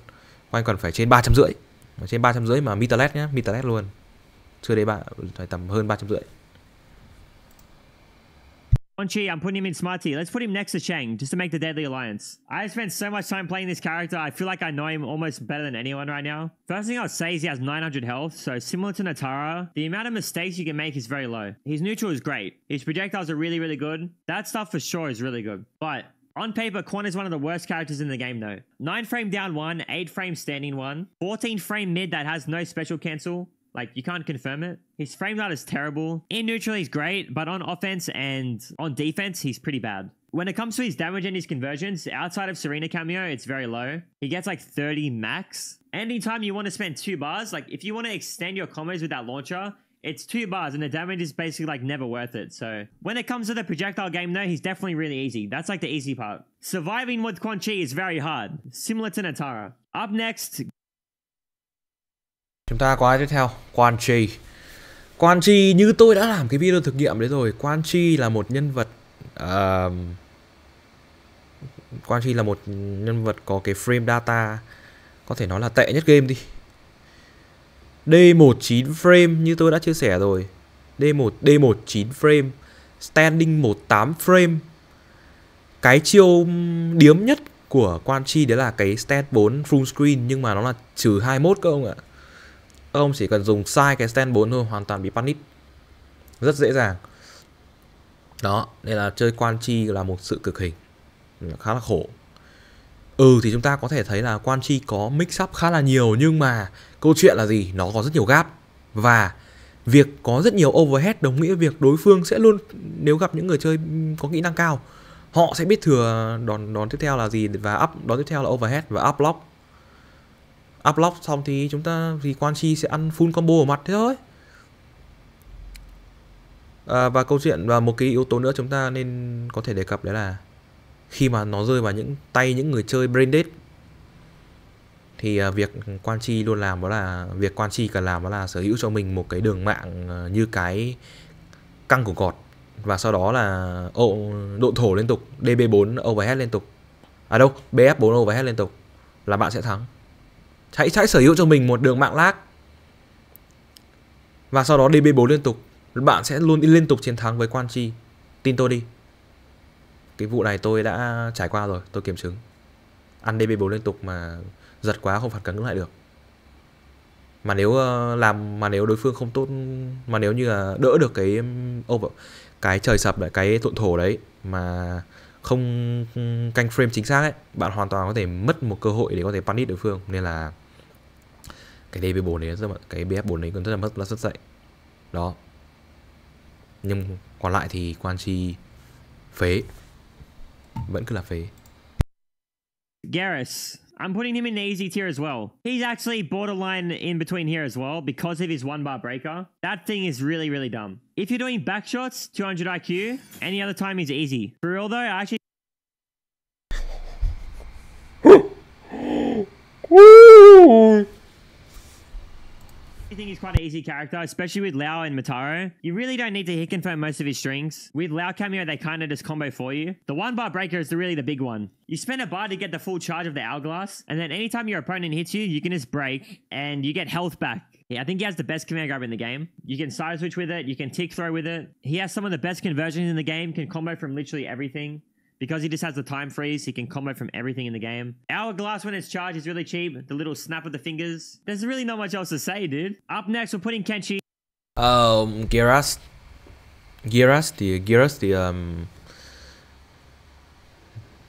quanh còn phải trên ba trăm rưỡi trên ba trăm rưỡi mà mitalet nhé mitalet luôn chưa đến bạn phải tầm hơn ba trăm rưỡi Quan Chi, I'm putting him in Smarty. Let's put him next to Cheng, just to make the Deadly Alliance. I spent so much time playing this character, I feel like I know him almost better than anyone right now. First thing I'll say is he has 900 health, so similar to Natara, the amount of mistakes you can make is very low. His neutral is great. His projectiles are really, really good. That stuff for sure is really good. But on paper, Quan is one of the worst characters in the game though. 9 frame down 1, 8 frame standing 1, 14 frame mid that has no special cancel, like you can't confirm it. His frame rate is terrible. In neutral, he's great, but on offense and on defense, he's pretty bad. When it comes to his damage and his conversions, outside of Serena cameo, it's very low. He gets like 30 max. Anytime you want to spend two bars, like if you want to extend your combos with that launcher, it's two bars and the damage is basically like never worth it. So when it comes to the projectile game though, he's definitely really easy. That's like the easy part. Surviving with Quan Chi is very hard, similar to Natara. Up next, Chúng ta qua tiếp theo? Quan Chi Quan Chi như tôi đã làm cái video thực nghiệm đấy rồi Quan Chi là một nhân vật uh, Quan Chi là một nhân vật có cái frame data Có thể nói là tệ nhất game đi D19 frame như tôi đã chia sẻ rồi D1 D19 frame Standing 18 frame Cái chiêu điếm nhất của Quan Chi đấy là cái stand 4 full screen nhưng mà nó là trừ 21 cơ ông ạ ông chỉ cần dùng sai cái stand 4 thôi hoàn toàn bị punish Rất dễ dàng. Đó, nên là chơi quan chi là một sự cực hình. Khá là khổ. Ừ thì chúng ta có thể thấy là quan chi có mix up khá là nhiều nhưng mà câu chuyện là gì? Nó có rất nhiều gap và việc có rất nhiều overhead đồng nghĩa việc đối phương sẽ luôn nếu gặp những người chơi có kỹ năng cao họ sẽ biết thừa đòn đòn tiếp theo là gì và up đòn tiếp theo là overhead và up block Uplock xong thì chúng ta thì Quan Chi sẽ ăn full combo ở mặt thế thôi à, và câu chuyện và một cái yếu tố nữa chúng ta nên có thể đề cập đấy là khi mà nó rơi vào những tay những người chơi branded thì à, việc quan chi luôn làm đó là việc quan chi cần làm đó là sở hữu cho mình một cái đường mạng à, như cái căng của gọt và sau đó là ô độn thổ liên tục DB4 overhead liên tục à đâu BF4 overhead liên tục là bạn sẽ thắng hãy hãy sở hữu cho mình một đường mạng lag và sau đó DB4 liên tục bạn sẽ luôn đi liên tục chiến thắng với Quan Chi tin tôi đi cái vụ này tôi đã trải qua rồi tôi kiểm chứng ăn DB4 liên tục mà giật quá không phản cứng lại được mà nếu ờ, làm mà nếu đối phương không tốt mà nếu như là đỡ được cái over cái trời sập lại cái thuận thổ đấy mà không canh frame chính xác ấy bạn hoàn toàn có thể mất một cơ hội để có thể punish đối phương nên là cái DB4 đấy rất là cái BF4 đấy còn rất là mất là rất dậy đó nhưng còn lại thì quan chi phế vẫn cứ là phế Garrus I'm putting him in the easy tier as well. He's actually borderline in between here as well because of his one bar breaker. That thing is really, really dumb. If you're doing back shots, 200 IQ, any other time is easy. For real though, I actually. actually think he's quite an easy character, especially with Lao and Mataro. You really don't need to hit confirm most of his strings. With Lao Cameo, they kind of just combo for you. The one bar breaker is the, really the big one. You spend a bar to get the full charge of the Hourglass, and then anytime your opponent hits you, you can just break, and you get health back. Yeah, I think he has the best command grab in the game. You can side switch with it, you can tick throw with it. He has some of the best conversions in the game, can combo from literally everything. Because he just has the time freeze, he can combo from everything in the game. Hourglass when it's charged is really cheap. The little snap of the fingers. There's really not much else to say, dude. Up next, we're putting Kenshi. Um, Geras... Geras the Geras the Um...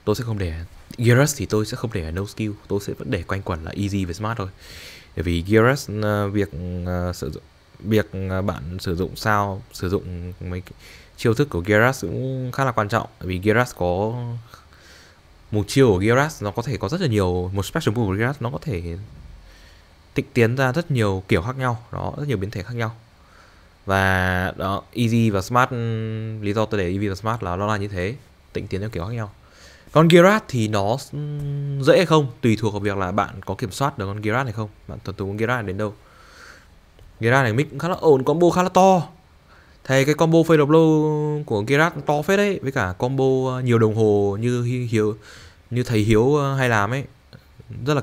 Tôi sẽ không để... Geras thì tôi sẽ không để no skill. Tôi sẽ vẫn để quanh quẩn là easy với smart thôi. Bởi vì Geras uh, việc uh, sử dụng... Việc uh, bạn sử dụng sao... Sử dụng mấy cái chiêu thức của Geras cũng khá là quan trọng vì Geras có một chiêu của Geras nó có thể có rất là nhiều một spectrum pool của Geras nó có thể tịnh tiến ra rất nhiều kiểu khác nhau đó rất nhiều biến thể khác nhau và đó easy và smart ừ, lý do tôi để easy và smart là nó là như thế tịnh tiến theo kiểu khác nhau còn Geras thì nó ừ, dễ hay không tùy thuộc vào việc là bạn có kiểm soát được con Geras hay không bạn tuần tú con Geras đến đâu Geras này mic khá là ổn combo khá là to Thề cái combo Fade of lô của Gerard to phết đấy Với cả combo ờ, nhiều đồng hồ như Hiếu như thầy Hiếu ờ, hay làm ấy Rất là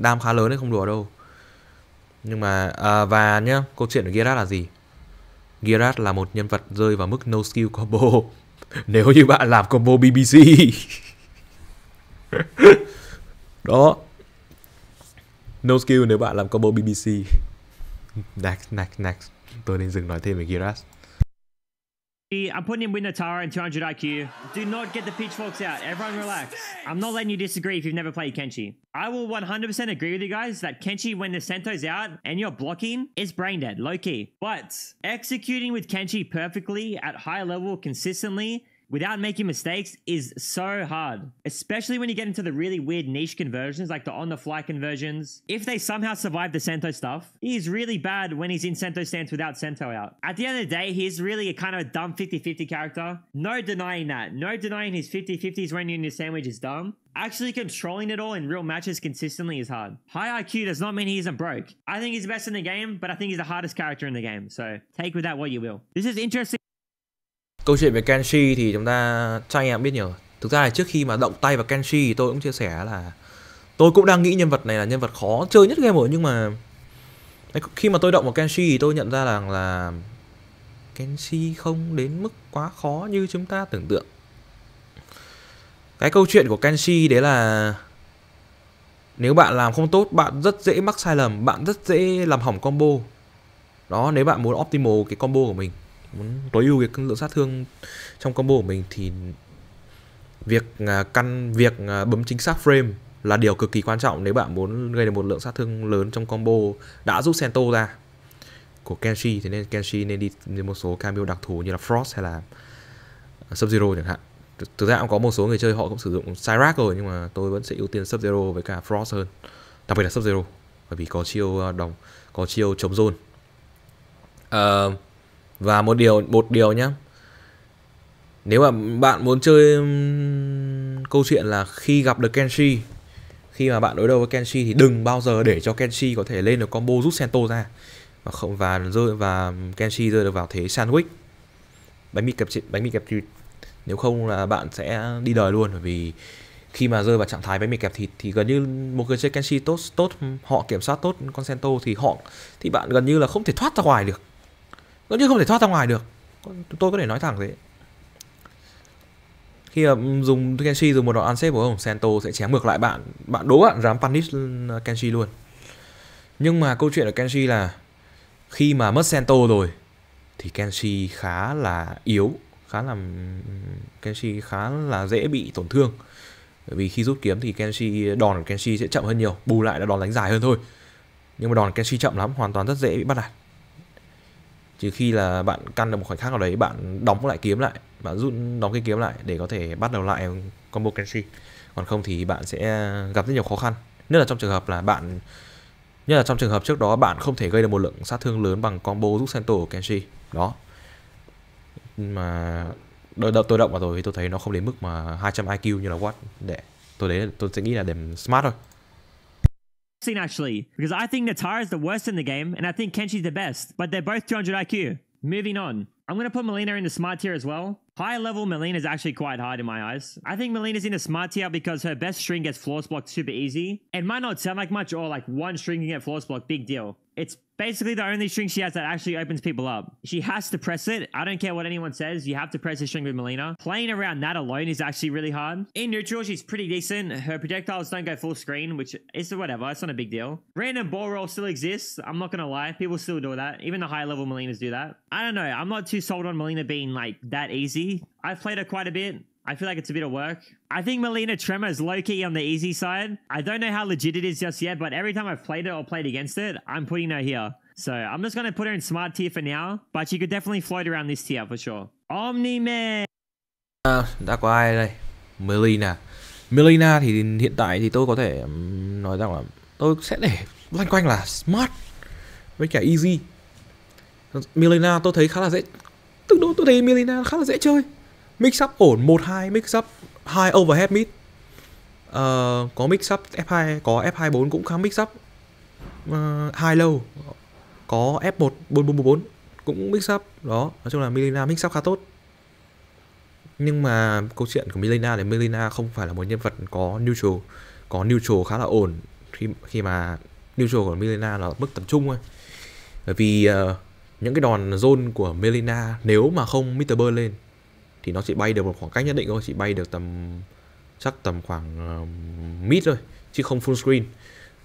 đam khá lớn đấy không đùa đâu Nhưng mà à, và nhá Câu chuyện của Gerard là gì Gerard là một nhân vật rơi vào mức no skill combo Nếu như bạn làm combo BBC Đó No skill nếu bạn làm combo BBC Next, next, next Tôi nên dừng nói thêm về Gerard I'm putting in Winatara and 200 IQ. Do not get the pitchforks out. Everyone relax. I'm not letting you disagree if you've never played Kenshi. I will 100% agree with you guys that Kenshi, when the Sento's out and you're blocking, is brain dead, low key. But executing with Kenshi perfectly at high level consistently without making mistakes is so hard, especially when you get into the really weird niche conversions like the on the fly conversions. If they somehow survive the Sento stuff, he's really bad when he's in Sento stance without Sento out. At the end of the day, he's really a kind of dumb 50 50 character. No denying that. No denying his 50 50s when you're in your sandwich is dumb. Actually controlling it all in real matches consistently is hard. High IQ does not mean he isn't broke. I think he's the best in the game, but I think he's the hardest character in the game. So take with that what you will. This is interesting. Câu chuyện về Kenshi thì chúng ta chắc anh em biết nhiều. Thực ra là trước khi mà động tay vào Kenshi thì tôi cũng chia sẻ là tôi cũng đang nghĩ nhân vật này là nhân vật khó chơi nhất game rồi nhưng mà khi mà tôi động vào Kenshi thì tôi nhận ra rằng là Kenshi không đến mức quá khó như chúng ta tưởng tượng. Cái câu chuyện của Kenshi đấy là nếu bạn làm không tốt bạn rất dễ mắc sai lầm, bạn rất dễ làm hỏng combo. Đó, nếu bạn muốn optimal cái combo của mình muốn tối ưu cái lượng sát thương trong combo của mình thì việc à, căn việc à, bấm chính xác frame là điều cực kỳ quan trọng nếu bạn muốn gây được một lượng sát thương lớn trong combo đã giúp Sento ra của Kenshi thì nên Kenshi nên đi một số cameo đặc thù như là Frost hay là à, Sub Zero chẳng hạn thực ra cũng có một số người chơi họ cũng sử dụng Syrac rồi nhưng mà tôi vẫn sẽ ưu tiên Sub Zero với cả Frost hơn đặc biệt là Sub Zero bởi vì có chiêu đồng có chiêu chống zone uh, và một điều một điều nhé nếu mà bạn muốn chơi câu chuyện là khi gặp được Kenshi khi mà bạn đối đầu với Kenshi thì đừng bao giờ để cho Kenshi có thể lên được combo rút Sento ra và không và rơi và Kenshi rơi được vào thế sandwich bánh mì kẹp bánh mì kẹp thịt nếu không là bạn sẽ đi đời luôn vì khi mà rơi vào trạng thái bánh mì kẹp thịt thì gần như một người chơi Kenshi tốt tốt họ kiểm soát tốt con Sento thì họ thì bạn gần như là không thể thoát ra ngoài được nó như không thể thoát ra ngoài được tôi có thể nói thẳng thế khi mà ờ, dùng Kenshi dùng một đòn unsafe của ông Sento sẽ chém ngược lại bạn bạn đố bạn dám punish ừ, Kenshi luôn nhưng mà câu chuyện ở Kenshi là khi mà mất Sento rồi thì Kenshi khá là yếu khá là ừ, Kenshi khá là dễ bị tổn thương bởi vì khi rút kiếm thì Kenshi đòn của Kenshi sẽ chậm hơn nhiều bù lại là đòn đánh dài hơn thôi nhưng mà đòn Kenshi chậm lắm hoàn toàn rất dễ bị bắt nạt trừ khi là bạn căn được một khoảnh khắc nào đấy bạn đóng lại kiếm lại bạn rút đóng cái kiếm lại để có thể bắt đầu lại combo Kenshi còn không thì bạn sẽ gặp rất nhiều khó khăn nhất là trong trường hợp là bạn nhất là trong trường hợp trước đó bạn không thể gây được một lượng sát thương lớn bằng combo rút Sento của Kenshi đó mà đợi đợi tôi động vào rồi thì tôi thấy nó không đến mức mà 200 IQ như là Watt để tôi đấy tôi sẽ nghĩ là điểm smart thôi interesting actually, because I think Natara is the worst in the game, and I think Kenshi's the best, but they're both 200 IQ. Moving on. I'm going to put Melina in the smart tier as well. Higher level Melina is actually quite hard in my eyes. I think Melina's in the smart tier because her best string gets floors blocked super easy. It might not sound like much or like one string can get floors blocked, big deal. It's basically the only string she has that actually opens people up. She has to press it. I don't care what anyone says. You have to press the string with Melina. Playing around that alone is actually really hard. In neutral, she's pretty decent. Her projectiles don't go full screen, which is whatever. It's not a big deal. Random ball roll still exists. I'm not going to lie. People still do that. Even the high level Melinas do that. I don't know. I'm not too sold on Melina being like that easy. I've played her quite a bit. I feel like it's a bit of work. I think Melina Tremor is low key on the easy side. I don't know how legit it is just yet, but every time I've played it or played against it, I'm putting her here. So I'm just going to put her in smart tier for now, but she could definitely float around this tier for sure. Omni Man! À, đã có ai đây? Melina. Melina thì hiện tại thì tôi có thể nói rằng là tôi sẽ để loanh quanh là smart với cả easy. Melina tôi thấy khá là dễ. Tương đối tôi thấy Melina khá là dễ chơi mix up ổn 1 2 mix up hai overhead mid. Uh, có mix up F2 có F24 cũng khá mix up. Uh, high low có F1 4444 cũng mix up đó, nói chung là Milena mix up khá tốt. Nhưng mà câu chuyện của Milena thì Milena không phải là một nhân vật có neutral, có neutral khá là ổn khi khi mà neutral của Milena là mức tầm trung thôi. Bởi vì uh, những cái đòn zone của Melina nếu mà không Mr. Burn lên thì nó chỉ bay được một khoảng cách nhất định thôi chỉ bay được tầm chắc tầm khoảng uh, ờ, mid thôi chứ không full screen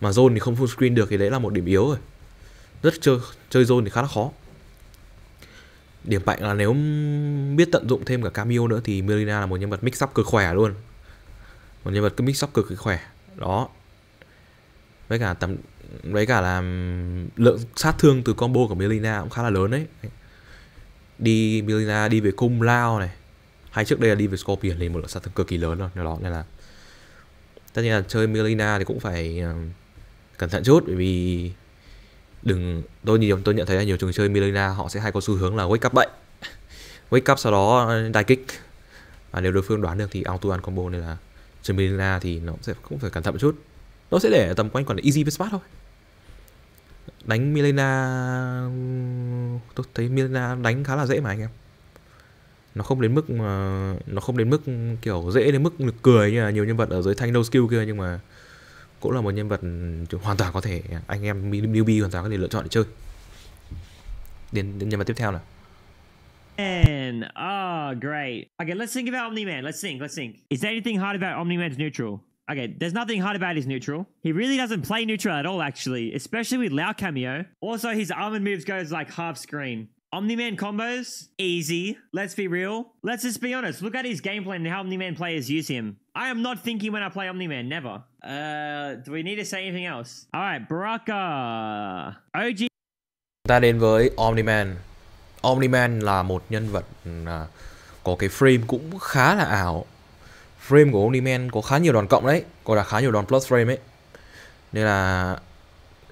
mà zone thì không full screen được thì đấy là một điểm yếu rồi rất chơi chơi zone thì khá là khó điểm mạnh là nếu biết tận dụng thêm cả cameo nữa thì mirina là một nhân vật mix up cực khỏe luôn một nhân vật mix up cực kỳ khỏe đó với cả tầm với cả là lượng sát thương từ combo của mirina cũng khá là lớn đấy đi mirina đi về cung lao này hay trước đây là đi với Scorpion lên một lượng sát thương cực kỳ lớn rồi đó nên là tất nhiên là chơi Melina thì cũng phải ờ, cẩn thận chút bởi vì đừng tôi nhiều tôi nhận thấy là nhiều trường chơi Melina họ sẽ hay có xu hướng là wake up bệnh, wake up sau đó ờ, die kick và nếu đối phương đoán được thì auto ăn combo nên là chơi Melina thì nó sẽ cũng phải cẩn thận một chút nó sẽ để tầm quanh còn easy với smart thôi đánh Milena tôi thấy Milena đánh khá là dễ mà anh em nó không đến mức mà nó không đến mức kiểu dễ đến mức cười như là nhiều nhân vật ở dưới thanh no skill kia nhưng mà cũng là một nhân vật hoàn toàn có thể anh em newbie hoàn toàn có thể lựa chọn để chơi đến, đến nhân vật tiếp theo là. And oh, great. Okay, let's think about Omni Man. Let's think. Let's think. Is there anything hard about Omni Man's neutral? Okay, there's nothing hard about his neutral. He really doesn't play neutral at all, actually, especially with Lao cameo. Also, his armored moves goes like half screen. Omni-Man combos, easy. Let's be real. Let's just be honest. Look at his game plan and how Omni-Man players use him. I am not thinking when I play Omni-Man, never. Uh, do we need to say anything else? All right, Baraka. OG. Ta đến với Omni-Man. Omni-Man là một nhân vật ừ, à, có cái frame cũng khá là ảo. Frame của Omni-Man có khá nhiều đòn cộng đấy, có là khá nhiều đòn plus frame ấy. Nên là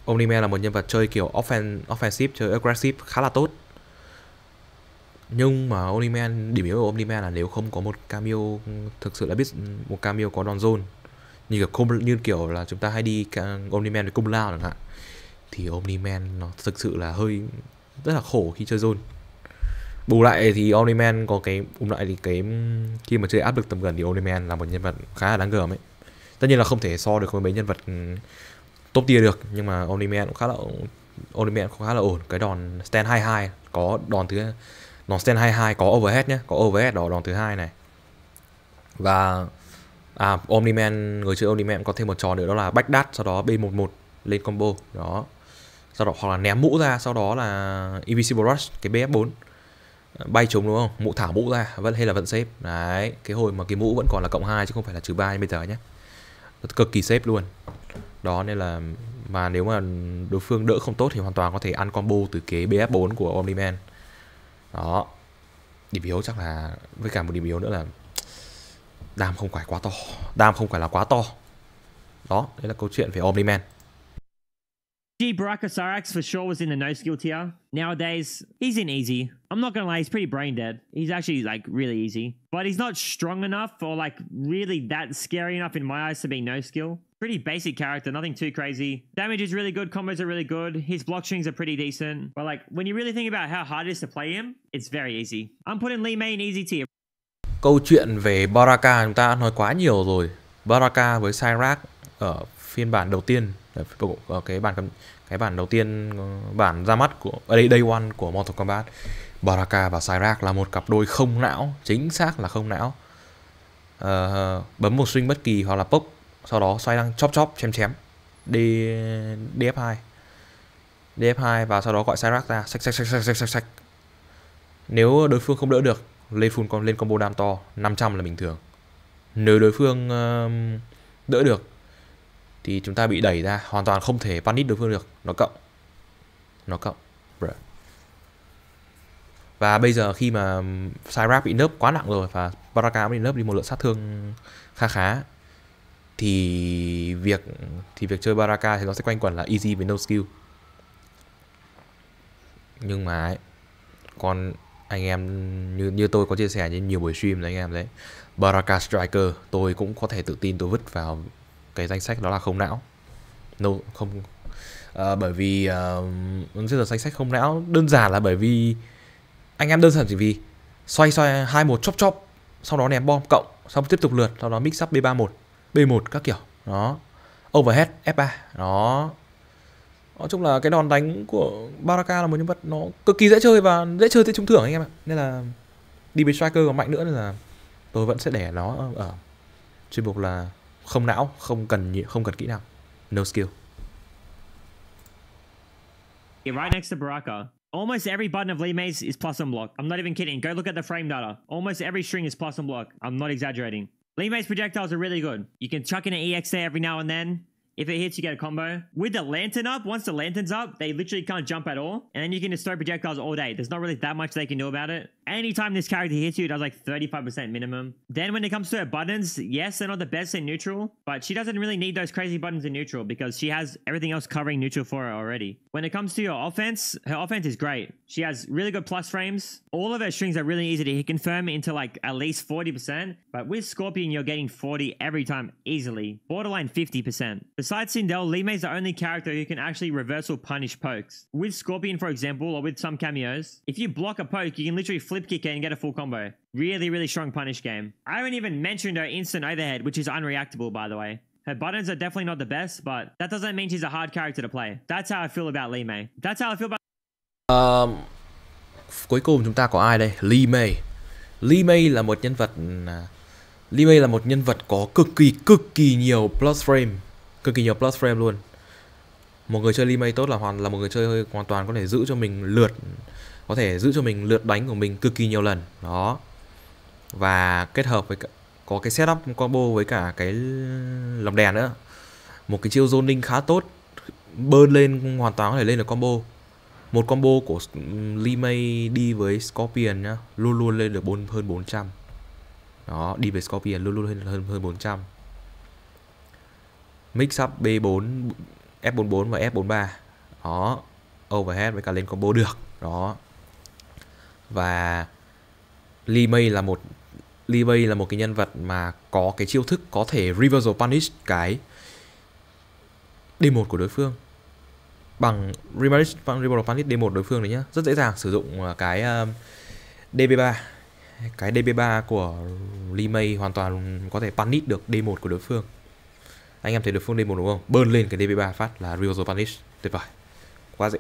Omni-Man là một nhân vật chơi kiểu offen offensive, chơi aggressive khá là tốt nhưng mà Oniman điểm yếu của Oniman là nếu không có một cameo thực sự là biết một cameo có đòn zone như kiểu công, như kiểu là chúng ta hay đi Omniman với cung lao chẳng hạn thì Omniman nó thực sự là hơi rất là khổ khi chơi zone bù lại thì Omniman có cái bù lại thì cái khi mà chơi áp lực tầm gần thì Omniman là một nhân vật khá là đáng gờm ấy tất nhiên là không thể so được với mấy nhân vật ừ, top tier được nhưng mà Omniman cũng khá là Omniman cũng khá là ổn cái đòn stand 22 có đòn thứ đòn stand 22 có overhead nhé có overhead đó đòn thứ hai này và à omniman người chơi omniman có thêm một trò nữa đó là backdash sau đó b 11 lên combo đó sau đó hoặc là ném mũ ra sau đó là invisible rush cái bf 4 bay trúng đúng không mũ thả mũ ra vẫn hay là vẫn xếp đấy cái hồi mà cái mũ vẫn còn là cộng 2 chứ không phải là trừ ba như bây giờ nhé cực kỳ xếp luôn đó nên là mà nếu mà đối phương đỡ không tốt thì hoàn toàn có thể ăn combo từ cái bf 4 của omniman đó điểm yếu chắc là với cả một điểm yếu nữa là đam không phải quá to đam không phải là quá to đó đấy là câu chuyện về omniman G. Baraka Sarax for sure was in the no skill tier. Nowadays, he's in easy. I'm not gonna lie, he's pretty brain dead. He's actually like really easy, but he's not strong enough or like really that scary enough in my eyes to be no skill. Pretty basic character, nothing too crazy. Damage is really good, combos are really good. His block strings are pretty decent. But like when you really think about how hard it is to play him, it's very easy. I'm putting Lee main in easy tier. Câu chuyện về Baraka chúng ta nói quá nhiều rồi. Baraka với Syrac ở phiên bản đầu tiên Facebook uh, ờ, cái bản cái bản đầu tiên uh, bản ra mắt của đây ờ, đây Day One của Mortal Kombat Baraka và Cyrax là một cặp đôi không não chính xác là không não uh, bấm một swing bất kỳ hoặc là pop sau đó xoay đang chop chop chém chém D, DF2 DF2 và sau đó gọi Cyrax ra sạch sạch sạch sạch sạch sạch sạch nếu đối phương không đỡ được lên full con lên combo đam to 500 là bình thường nếu đối phương uh, đỡ được thì chúng ta bị đẩy ra hoàn toàn không thể punish đối phương được nó cộng nó cộng và bây giờ khi mà Cyrap bị nớp quá nặng rồi và Baraka bị nớp đi một lượng sát thương khá khá thì việc thì việc chơi Baraka thì nó sẽ quanh quẩn là easy với no skill nhưng mà ấy, còn anh em như như tôi có chia sẻ trên nhiều buổi stream đấy anh em đấy Baraka Striker tôi cũng có thể tự tin tôi vứt vào cái danh sách đó là không não no, không à, bởi vì uh, giết giờ danh sách không não đơn giản là bởi vì anh em đơn giản chỉ vì xoay xoay hai một chop chop, sau đó ném bom cộng xong tiếp tục lượt sau đó mix up b 31 b 1 các kiểu đó overhead f 3 đó nói chung là cái đòn đánh của Baraka là một nhân vật nó cực kỳ dễ chơi và dễ chơi tới trúng thưởng anh em ạ nên là DB Striker còn mạnh nữa nên là tôi vẫn sẽ để nó ở chuyên mục là không não không cần không cần kỹ năng no skill right next to Baraka Almost every button of Lee Mays is plus and block. I'm not even kidding. Go look at the frame data. Almost every string is plus and block. I'm not exaggerating. Lee Mays projectiles are really good. You can chuck in an EX there every now and then. If it hits, you get a combo. With the lantern up, once the lantern's up, they literally can't jump at all. And then you can just throw projectiles all day. There's not really that much they can do about it. Anytime this character hits you, it does like 35% minimum. Then when it comes to her buttons, yes, they're not the best in neutral, but she doesn't really need those crazy buttons in neutral because she has everything else covering neutral for her already. When it comes to your offense, her offense is great. She has really good plus frames. All of her strings are really easy to hit confirm into like at least 40%, but with Scorpion, you're getting 40 every time easily, borderline 50%. Besides Sindel, Mei is the only character who can actually reversal punish pokes. With Scorpion, for example, or with some cameos, if you block a poke, you can literally flip kick it and get a full combo. Really, really strong punish game. I haven't even mentioned her instant overhead, which is unreactable, by the way. Her buttons are definitely not the best, but that doesn't mean she's a hard character to play. That's how I feel about Lee Mei. That's how I feel about... Um, cuối cùng chúng ta có ai đây? Lee Mei. Lee Mei là một nhân vật... Lee Mei là một nhân vật có cực kỳ cực kỳ nhiều plus frame cực kỳ nhiều plus frame luôn một người chơi limay tốt là hoàn là một người chơi hoàn toàn có thể giữ cho mình lượt có thể giữ cho mình lượt đánh của mình cực kỳ nhiều lần đó và kết hợp với có cái setup combo với cả cái lồng đèn nữa một cái chiêu zoning khá tốt bơn lên hoàn toàn có thể lên được combo một combo của Limay đi với Scorpion nhá luôn luôn lên được bốn hơn 400 đó đi với Scorpion luôn luôn lên hơn hơn 400 mix up B4 F44 và F43 đó overhead với cả lên combo được đó và Lee May là một Lee May là một cái nhân vật mà có cái chiêu thức có thể reversal punish cái D1 của đối phương bằng reversal punish D1 đối phương đấy nhá rất dễ dàng sử dụng à, cái à, DB3 cái DB3 của Lee May hoàn toàn có thể punish được D1 của đối phương anh em thấy được full day một đúng không bơn lên cái db 3 phát là Rio Panish tuyệt vời quá dễ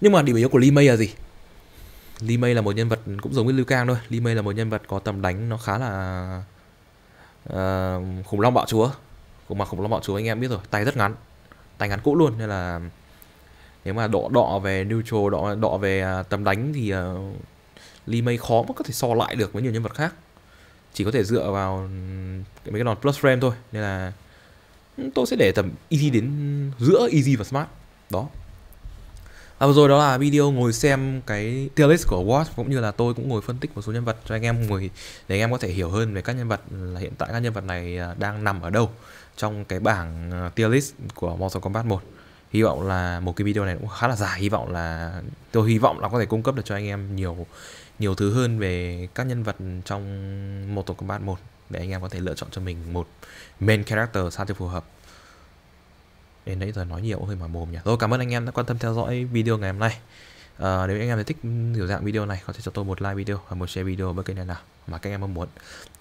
nhưng mà điểm yếu của Lee May là gì Lee May là một nhân vật cũng giống như Liu Kang thôi Lee May là một nhân vật có tầm đánh nó khá là uh, khủng long bạo chúa cũng mà khủng long bạo chúa anh em biết rồi tay rất ngắn tay ngắn cũ luôn nên là nếu mà đọ đọ về neutral đọ đọ về à, tầm đánh thì uh, Lee May khó mà có thể so lại được với nhiều nhân vật khác chỉ có thể dựa vào mấy cái đòn plus frame thôi nên là tôi sẽ để tầm easy đến giữa easy và smart đó À, vừa rồi đó là video ngồi xem cái tier list của Watch cũng như là tôi cũng ngồi phân tích một số nhân vật cho anh em ngồi để anh em có thể hiểu hơn về các nhân vật là hiện tại các nhân vật này à, đang nằm ở đâu trong cái bảng à, tier list của Mortal Kombat 1. Hy vọng là một cái video này cũng khá là dài, hy vọng là tôi hy vọng là có thể cung cấp được cho anh em nhiều nhiều thứ hơn về các nhân vật trong Mortal Kombat 1 để anh em có thể lựa chọn cho mình một main character sao cho phù hợp đến đấy giờ nói nhiều hơi mà mồm nhỉ rồi cảm ơn anh em đã quan tâm theo dõi video ngày hôm nay à, nếu anh em thấy thích kiểu dạng video này có thể cho tôi một like video và một share video với kênh này nào mà các em mong muốn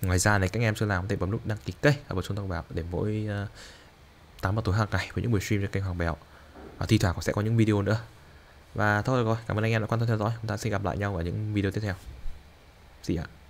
ngoài ra này các em chưa làm có thể bấm nút đăng ký kênh và bật chuông thông báo để mỗi uh, ờ, 8 vào tối hàng ngày với những buổi stream trên kênh Hoàng Bèo và thi thoảng cũng sẽ có những video nữa và thôi rồi cảm ơn anh em đã quan tâm theo dõi chúng ta sẽ gặp lại nhau ở những video tiếp theo See ya.